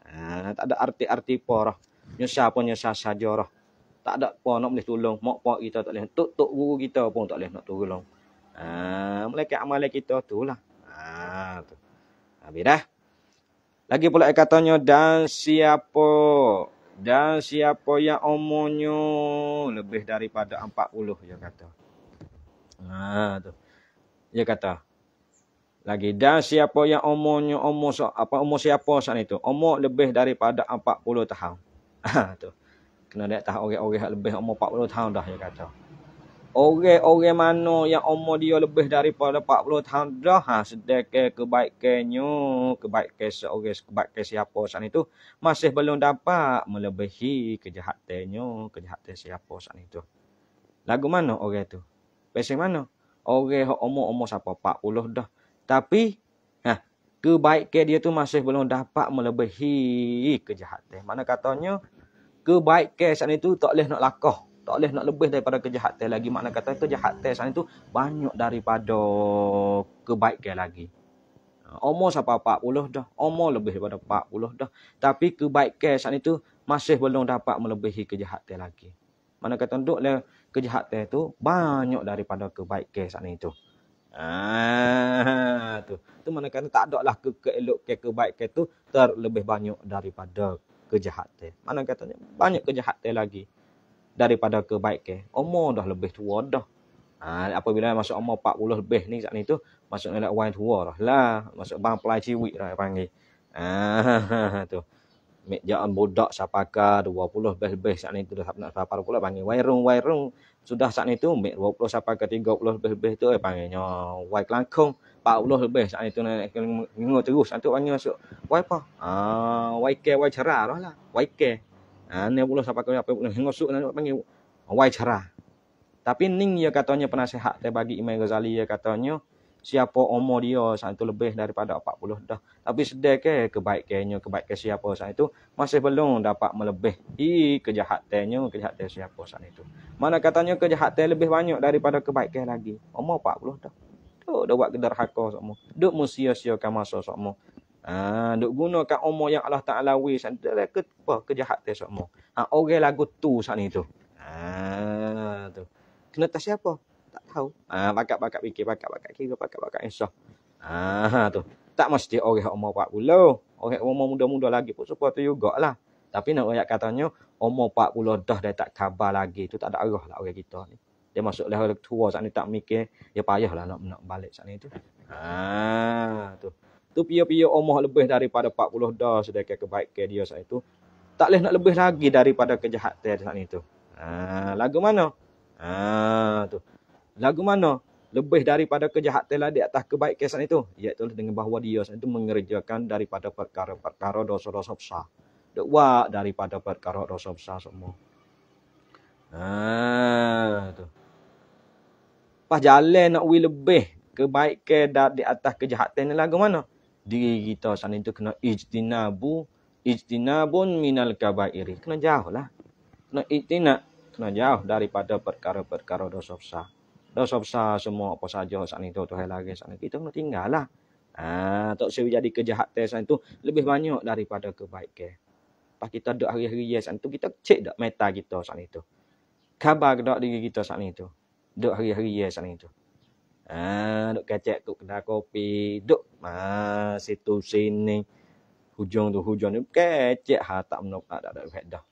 ah, ha, tak ada arti-arti apa lah nyasa pun nyasa saja lah tak ada pon nak boleh tolong mak pak kita tak boleh tok tok guru kita pun tak boleh nak tolong ha, ah, malaikat amalan kita tu lah ha, tu. habis dah lagi pula katanya dan siapa dan siapa yang omongnya lebih daripada 40 dia kata. Ha tu. Dia kata, lagi dan siapa yang umurnya umur apa umur siapa saat itu? Umur lebih daripada 40 tahun. Ha, tu. Kena dekat tahu orang-orang lebih umur 40 tahun dah dia kata. Orang-orang mana yang umur dia lebih daripada 40 tahun dah ha sedekah kebaikannya, kebaikan seorang kebaikan siapa saat itu masih belum dapat melebihi kejahatannya, kejahatan siapa saat itu. Lagu mana orang tu? Pesan mana? Orang umur-umur siapa? 40 dah. Tapi nah, kebaikan dia tu masih belum dapat melebihi kejahatan. Mana katanya kebaikan saat itu tak boleh nak lakah. Tak boleh nak lebih daripada kejahatan lagi. Mana kata kejahatan saat itu banyak daripada kebaikan lagi. Umur pak uloh dah. Umur lebih daripada pak uloh dah. Tapi kebaikan saat itu masih belum dapat melebihi kejahatan lagi. Mana kata duduklah kejahatan itu banyak daripada kebaikan saat itu. Ah tu. Tu mana kata tak ada lah ke keelok ke kebaik ke tu terlebih banyak daripada kejahatan. Mana katanya banyak kejahatan lagi daripada kebaik ke. Umur dah lebih tua dah. Ah ha, apabila masuk umur 40 lebih ni saat ni tu masuk nak lah wine tua dah lah. Masuk bang pelai ciwik dah panggil. Ah tu. Mek jangan bodak siapakah 20 lebih-lebih saat ni tu dah nak sapar pula panggil wine room wine sudah saat itu mik 20 sampai ke 30 lebih-lebih tu eh panggilnya wai kelangkung 40 lebih saat itu naik ngengok terus satu orang masuk wai apa ah wai ke wai cara lah lah wai ke ah 60 sampai ke 40 ngengok nak panggil wai cara. tapi ning ya katanya penasehat teh bagi Imam Ghazali ya katanya siapa umur dia saat itu lebih daripada 40 dah. Tapi sedek ke kebaikannya, kebaikan siapa saat itu masih belum dapat melebih i kejahatannya, kejahatan siapa saat itu. Mana katanya kejahatan lebih banyak daripada kebaikan lagi. Umur 40 dah. Duk dah buat gederhaka sokmo. Duk musia-siakan masa semua. Ha, duk gunakan umur yang Allah Ta'ala wis. Dia ke, apa, kejahatan semua. Ha, orang lagu tu saat itu. Ha, tu. Kena tak siapa? tak tahu. Ah ha, pakak-pakak fikir, pakak-pakak kira, pakak-pakak insya. Ha, ah ha, tu. Tak mesti orang umur 40, orang umur muda-muda lagi pun suka tu lah. Tapi nak ayat katanya umur 40 dah dah tak khabar lagi tu tak ada arah lah orang kita ni. Dia masuk leher tua saat ni tak mikir, dia payah lah nak nak balik saat ni tu. Ah tu. Tu pia-pia umur lebih daripada 40 dah sedekah kebaikan dia saat itu. Tak boleh nak lebih lagi daripada kejahatan saat ni tu. Ah lagu mana? Ah tu. Lagu mana lebih daripada kejahatan di atas kebaikan itu? Iaitu dengan bahawa dia itu mengerjakan daripada perkara-perkara dosa-dosa besar. Dekwak daripada perkara dosa besar semua. Ah tu. Pas jalan nak wi lebih kebaikan di atas kejahatan ni lagu mana? Diri kita sana itu kena ijtinabu ijtinabun minal kabairi. Kena jauh lah. Kena ijtina. Kena jauh daripada perkara-perkara dosa besar dosa besar semua apa saja saat ni tu Tuhan lagi saat ni kita kena tinggal lah. Ah ha, tak sewi jadi kejahatan saat tu lebih banyak daripada kebaikan. Pas kita duduk hari-hari ya saat tu kita cek dak meta kita saat ni tu. Khabar dak diri kita saat ni tu. Duduk hari-hari ya saat ni tu. Ah duduk kecek tu kena kopi, duduk ah situ sini. Hujung tu hujung ni kecek ha tak menok tak ada dah.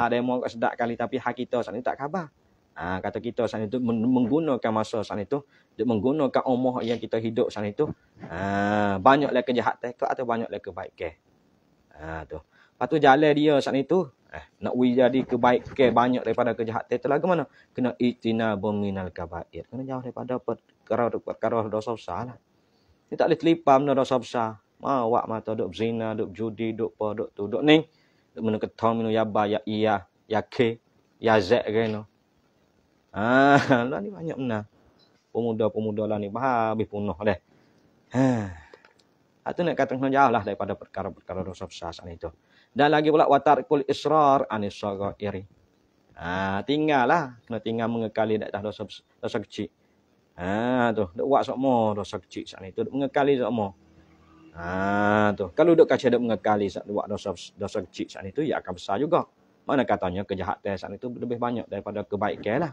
Ha demo kat sedak kali tapi hak kita saat ni tak khabar. Ha, kata kita sana itu menggunakan masa sana itu untuk menggunakan umur yang kita hidup sana itu ha, banyaklah kejahatan teka atau banyaklah kebaikan. ke. Ha, tu. Lepas jalan dia sana itu eh, nak jadi kebaikan ke banyak daripada kejahatan. teka lagi mana? Kena itina buminal kabair. Kena jauh daripada perkara-perkara dosa besar lah. Ini tak boleh terlipat benda dosa besar. Mawak mata duk zina, duk judi, duk apa, duk tu, duk ni. Duk menekat tau minum yabah, ya iya, ya ke, ya zek ke no. Ah, lah ni banyak mana. Pemuda-pemuda lah ni habis punah dah. Ah. Ha. Itu nak kata kena jauh lah daripada perkara-perkara dosa besar sana itu. Dan lagi pula watar kul israr anis sagairi. Ha, ah, tinggal lah. Kena tinggal mengekali dah dah dosa, dosa kecil. Ha, tu. Duk buat sama dosa kecil sana itu. Duk mengekali sama. Ha, tu. Kalau duk kacau duk mengekali sana buat dosa, dosa kecil sana itu, ya akan besar juga. Mana katanya kejahatan sana itu lebih banyak daripada kebaikan lah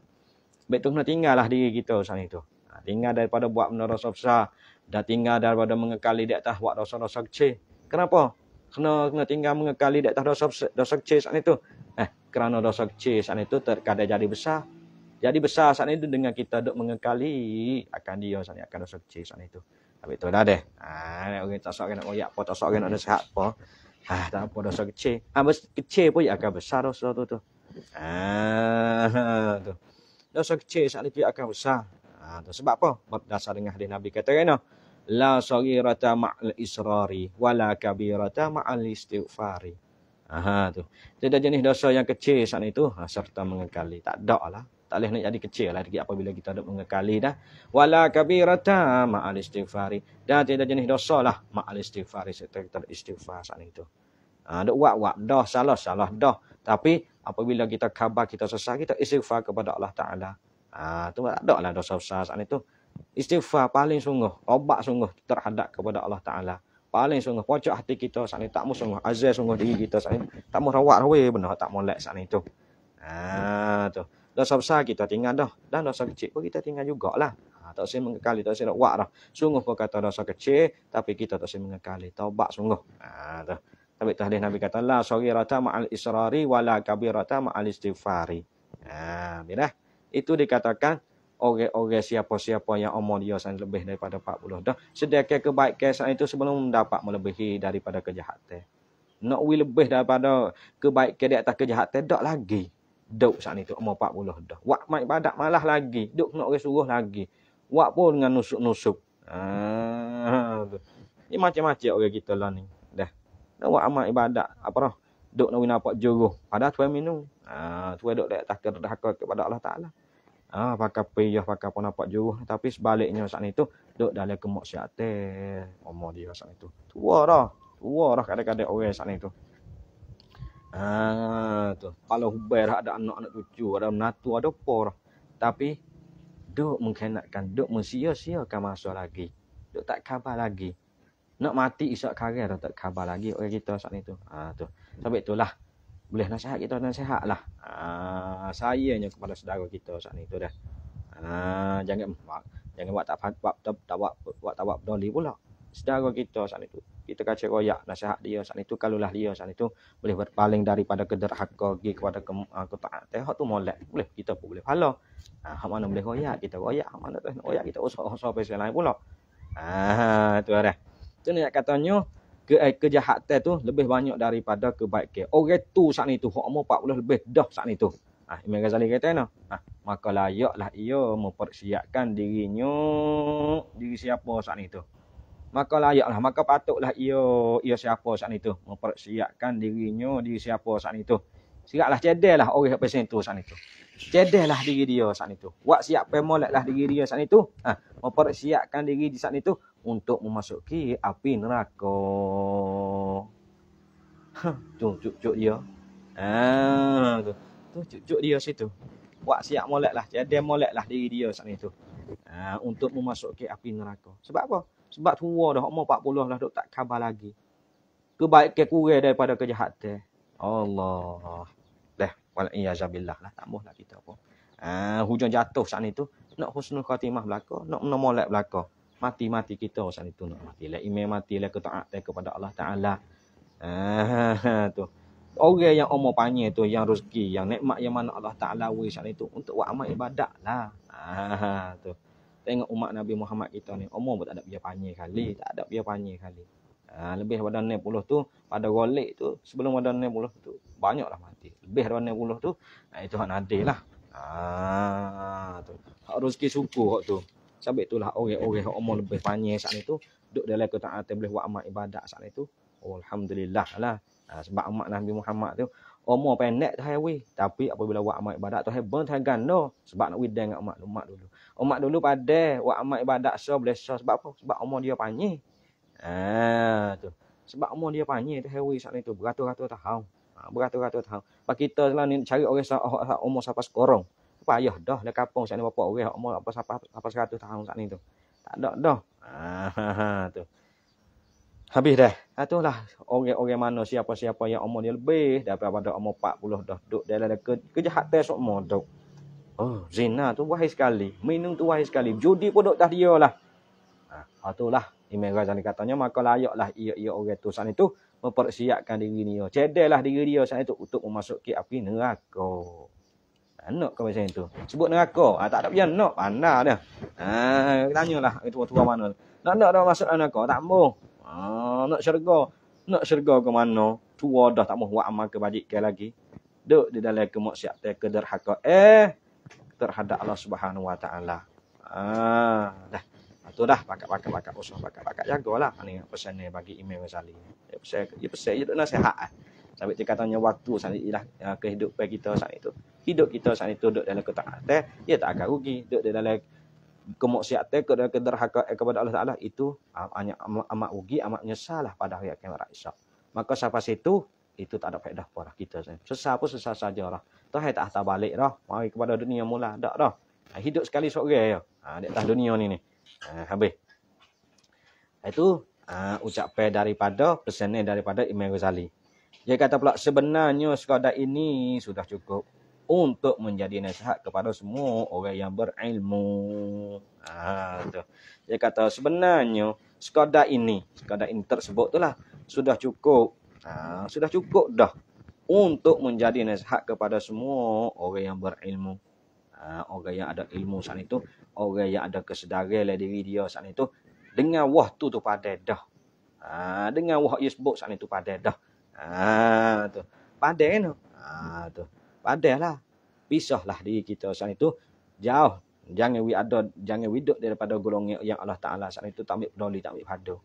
baik tu kena tinggallah diri kita sana itu. Ha, tinggal daripada buat benda rasa besar. Dah tinggal daripada mengekali di atas buat dosa-dosa kecil. Kenapa? Kena, kena tinggal mengekali di atas dosa, dosa kecil saat itu. Eh, kerana dosa kecil saat itu terkadang jadi besar. Jadi besar saat itu dengan kita duduk mengekali akan dia saat ini, akan dosa kecil saat itu. Tapi ha, itu dah deh. Ah, ha, orang tak sok nak oyak apa, tak sok nak sehat apa. Ah, tak apa dosa kecil. Ah, kecil pun ya akan besar dosa tu tu. Ah, tu dosa kecil sak lipi akan besar. Ha sebab apa? Berdasar dengan hadis Nabi kata kena la sagirata ma'al israri wala kabirata ma'al istighfari. Aha tu. Jadi jenis dosa yang kecil saat itu ha, serta mengekali. Tak ada lah. Tak boleh nak jadi kecil lah apabila kita ada mengekali dah. Wala kabirata ma'al istighfari. Dan tidak jenis dosa lah ma'al istighfari serta istighfar saat itu. Ha, ada wak-wak dah, salah-salah dah. Salah, tapi apabila kita khabar kita sesah, kita istighfar kepada Allah Ta'ala. Ha, itu tak ada lah dosa besar saat itu. Istighfar paling sungguh, obat sungguh terhadap kepada Allah Ta'ala. Paling sungguh, pocok hati kita saat ini. Tak mau sungguh, azal sungguh diri kita saat ini. Tak mau rawat, rawat benar. Tak mau lek saat itu. Ha, tu. Dosa besar kita tinggal dah. Dan dosa kecil pun kita tinggal juga lah. Ha, tak usah mengekali, tak usah nak buat dah. Sungguh pun kata dosa kecil, tapi kita tak usah mengekali. Taubat sungguh. Ha, tu. Tapi tahdih Nabi kata la sagirata ma'al israri wala kabirata ma'al istighfari. Nah, ya, dah. Itu dikatakan Oge-oge siapa-siapa yang omong dia sangat lebih daripada 40 dah. Sedekah kebaikan saat itu sebelum dapat melebihi daripada kejahatan. Nak wi lebih daripada kebaikan di atas kejahatan dak lagi. Duk saat itu umur 40 dah. Wak mai badak malah lagi. Duk nak orang suruh lagi. Wak pun dengan nusuk-nusuk. Ah. Ha, Ini macam-macam orang kita lah ni nak buat amal ibadat apa dah duk nak nampak jeruh ada tuan minum ha tuan duk dak takar dak kepada Allah taala ha pakai payah pakai pun nampak jeruh tapi sebaliknya saat itu duk dalam kemaksiatan umur dia saat itu tua lah, tua lah, kadang-kadang orang saat itu ha tu kalau hubair ada anak-anak cucu ada menantu ada apa dah tapi duk mengkhianatkan duk mensia-siakan masa lagi duk tak khabar lagi nak mati isyak karya dah tak khabar lagi orang oh, kita saat itu. Ha, tu. Sebab itulah. Boleh nasihat kita dan sehat lah. Ha, sayangnya kepada saudara kita saat itu dah. Ha, jangan buat jangan buat tak buat tak buat tak buat tak pula. Saudara kita saat itu. Kita kacau royak nasihat dia saat itu. Kalulah dia saat itu boleh berpaling daripada kederhaka pergi kepada ke, uh, ke tak. Tengok tu molek. Boleh. Kita pun boleh pahala. Ha, hak mana boleh royak. Kita royak. Hak mana tu. Royak kita usah-usah pasal lain pula. Ah, ha, tu ada kita ni nak katanya ke eh, kejahatan tu lebih banyak daripada kebaikan. Orang tu saat ni tu hak mau 40 lebih dah saat ni tu. Ah Imam Ghazali kata nah. Ah maka layaklah ia mempersiapkan dirinya diri siapa saat ni tu. Maka layaklah maka patutlah ia ia siapa saat ni tu mempersiapkan dirinya diri siapa saat ni tu. Siraklah cedahlah orang apa sen tu saat ni tu. Cedahlah diri dia saat ni tu. Buat siap pemolatlah diri dia saat ni tu. Ah mempersiapkan diri di saat ni tu untuk memasuki api neraka. Cuk cuk cuk dia. Ah tu. Tu cuk cuk dia situ. Buat siap molek lah. Dia molek lah diri dia sana tu. Ah untuk memasuki api neraka. Sebab apa? Sebab tua dah umur 40 lah dok tak khabar lagi. ke kurang daripada kejahatan. Allah. Dah, walai yazabilah lah tak mahu lah kita apa. Ah ha, hujan jatuh sana tu. Nak husnul khatimah belaka, nak menolak belaka mati-mati kita saat itu nak mati lah ime mati lah ketaat lah kepada Allah Taala Ah, tu orang yang umur panjang tu yang rezeki yang nikmat yang mana Allah Taala wei saat itu untuk buat amal ibadat lah Ah, tu tengok umat Nabi Muhammad kita ni umur pun tak ada dia panjang kali tak ada dia panjang kali Ha, lebih pada 90 tu pada golek tu sebelum pada 90 tu banyaklah mati lebih pada 90 tu itu hak nadilah Ah, ha, tu hak rezeki syukur hak tu sebab itulah orang-orang yang umur lebih banyak saat itu duduk dalam kota atau boleh buat amat ibadat saat itu oh, alhamdulillah lah ha, sebab amat Nabi Muhammad tu umur pendek tu hai tapi apabila buat amat ibadat tu hai ben tu sebab nak widang dengan umat dulu umat dulu umat dulu pada buat amat ibadat so boleh so sebab apa sebab umur dia panjang ah tu sebab umur dia panjang tu hai saat itu beratus-ratus tahun ha, beratus-ratus tahun bagi kita lah ni cari orang umur sampai sekorong payah dah lah kampung sana bapak orang hak mau apa sampai apa 100 tahun sana tu. Tak ada dah. Ha tu. Habis dah. Ha lah orang-orang mana siapa-siapa yang umur dia lebih daripada umur 40 dah duk dalam ke, kejahatan semua duk. Oh, zina tu wahai sekali. Minum tu wahai sekali. Judi pun duk tah dia lah. Ha tu lah. Imam Ghazali katanya maka layaklah ia-ia orang tu sana itu mempersiapkan diri dia. Cedahlah diri dia sana itu untuk memasuki api neraka. Kan nak kau macam itu. Sebut neraka. Ha, tak ada pian nak panah dah. Ha tanyalah tua-tua mana. Nak nak dah masuk neraka tak mau. Ah, ha nak syurga. Nak syurga ke mana? Tua dah tak mau buat amal kebajikan lagi. Duk di dalam kemaksiatan kederhaka eh terhadap Allah Subhanahu Wa Taala. Ha dah. Itu dah pakat-pakat pakat usah pakat-pakat jagalah. Ini pesan ni bagi Imam Ghazali. Dia pesan dia pesan dia nasihat. Eh. Sampai dia katanya waktu sampai ilah kehidupan kita saat itu hidup kita saat itu duduk dalam ketaatan dia tak akan rugi duduk dalam kemaksiatan ke dalam kederhaka eh, kepada Allah Taala itu ah, hanya amat rugi amat menyesal pada hari kiamat esok maka siapa situ itu tak ada faedah pada lah kita sesah pun sesah saja lah tuhan eh, tak hantar balik lah mari kepada dunia mula dak dah eh, hidup sekali seorang ya ha di atas dunia ni ni ha, habis itu uh, ah, ucapan daripada pesannya daripada Imam Ghazali. Dia kata pula sebenarnya sekadar ini sudah cukup untuk menjadi nasihat kepada semua orang yang berilmu. Ah tu. Dia kata sebenarnya sekadar ini, sekadar ini tersebut itulah sudah cukup. Ah sudah cukup dah untuk menjadi nasihat kepada semua orang yang berilmu. Ah orang yang ada ilmu saat itu, orang yang ada kesedaran diri dia saat itu dengan wah tu tu padah dah. Ah dengan wah sebut saat itu padah dah. Ah tu. Padah kan? Ah tu adalah pisahlah diri kita saat itu jauh jangan we ada jangan widuk daripada golongan yang Allah Taala saat itu tak ambil peduli tak ambil pada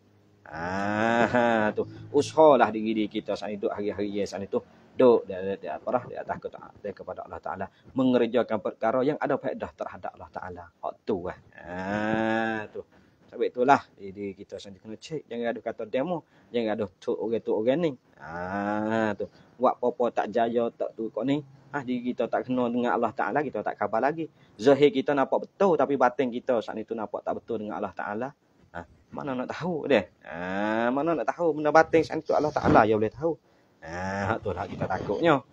ah tu usahlah diri diri kita saat itu hari-hari ya saat itu duk di atas di atas, di atas ke di kepada Allah Taala mengerjakan perkara yang ada faedah terhadap Allah Taala hak tu eh. ah tu tak baik itulah. Jadi kita sendiri kena cek. Jangan ada kata demo. Jangan ada tu orang tu orang ni. Ah tu. Buat apa-apa tak jaya tak tu kau ni. Ah jadi kita tak kena dengan Allah Taala, kita tak khabar lagi. Zahir kita nampak betul tapi batin kita saat itu nampak tak betul dengan Allah Taala. Ah mana nak tahu dia? Ah mana nak tahu benda batin saat itu Allah Taala yang boleh tahu. Ah tu lah kita takutnya.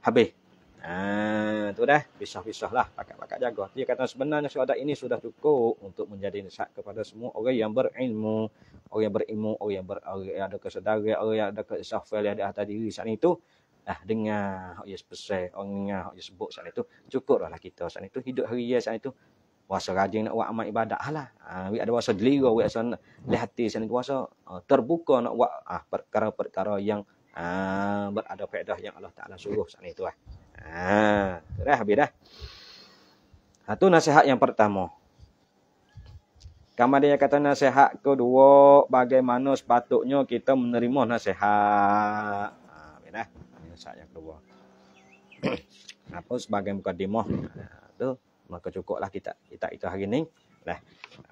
Habis. Ah, tu dah. Pisah-pisah lah. Pakat-pakat jaga. Dia kata sebenarnya syahadat ini sudah cukup untuk menjadi nasihat kepada semua orang yang berilmu. Orang yang berilmu, orang yang, ber, orang yang ada kesedaran, orang yang ada kesafel yang ada atas diri saat itu. Ah, dengar orang yang sepesai, orang yang dengar sebut saat itu. Cukup lah kita saat itu. Hidup hari ini saat itu. Wasa rajin nak buat amal ibadah lah. Ah, ada wasa delira, wasa lehati saat itu. Wasa ha, terbuka nak buat ah, perkara-perkara yang ah, berada faedah yang Allah Ta'ala suruh saat itu lah. Ah, dah habis dah. Satu ha, nasihat yang pertama. Kemudian yang kata nasihat kedua, bagaimana sepatutnya kita menerima nasihat. Ha, habis dah. Nasihat yang kedua. Apa sebagai muka demo. Ha, tu maka cukuplah kita kita itu hari ini. Dah.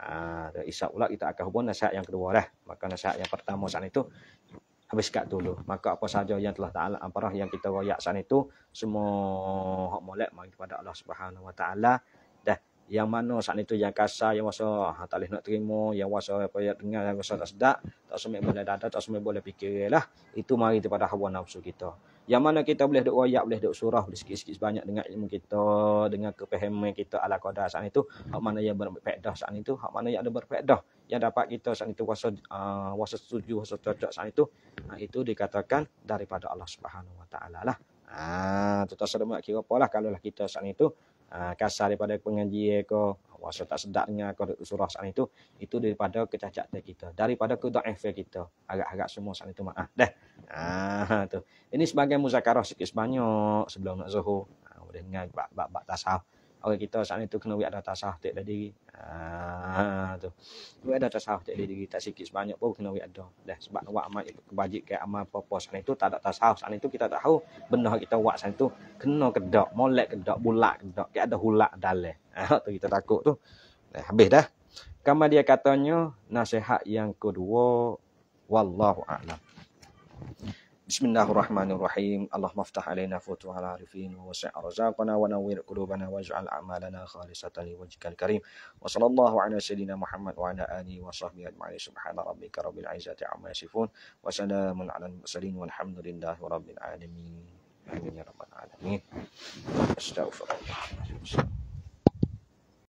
Ah, isap pula kita akan hubung nasihat yang kedua dah. Maka nasihat yang pertama saat itu habis habiskat dulu maka apa saja yang telah taala amparah yang kita royak sana itu semua hak molek mari kepada Allah Subhanahu wa taala dah yang mana saat itu yang kasar yang rasa ha, tak boleh nak terima yang rasa apa yang dengar yang rasa tak sedap tak sempat boleh dada tak sempat boleh fikirlah itu mari kepada hawa nafsu kita yang mana kita boleh duk wayak, boleh duk surah, boleh sikit-sikit sebanyak dengan ilmu kita, dengan kepahaman kita ala qada saat itu, hak mana yang berfaedah saat itu, hak mana yang ada berfaedah yang dapat kita saat itu wasa uh, ah, wasa setuju, wasa cocok saat itu, uh, ah, itu dikatakan daripada Allah Subhanahu Wa Taala lah. Ah, tetap sedemak kira apalah kalau lah kita saat itu uh, ah, kasar daripada pengajian ke rasa tak sedapnya kalau surah saat itu itu daripada kecacatan kita daripada kedaifan kita agak-agak semua saat itu maaf dah ah tu ini sebagai muzakarah sikit sebanyak sebelum nak zuhur ah, boleh dengar bab-bab tasawuf orang kita saat itu tu kena wiat data sah tak diri ah tu wiat data sah tak diri tak sikit sebanyak pun kena wiat dah dah sebab nak buat amal kebajik ke amal apa-apa saat ni tak ada tasah saat itu kita tak tahu benar kita buat saat itu tu kena kedak molek kedak bulat kedak ke ada hulak dalih ah tu kita takut tu dah habis dah kama dia katanya nasihat yang kedua wallahu a'lam بسم الله الرحمن الرحيم اللهم افتح علينا فتوح العارفين ووسع رزاقنا ونور قلوبنا واجعل أعمالنا خالصة لوجهك الكريم وصلى الله على سيدنا محمد وعلى آله وصحبه أجمعين سبحان ربك رب العزة عما يصفون وسلام على المرسلين والحمد لله رب العالمين آمين يا رب العالمين أستغفر الله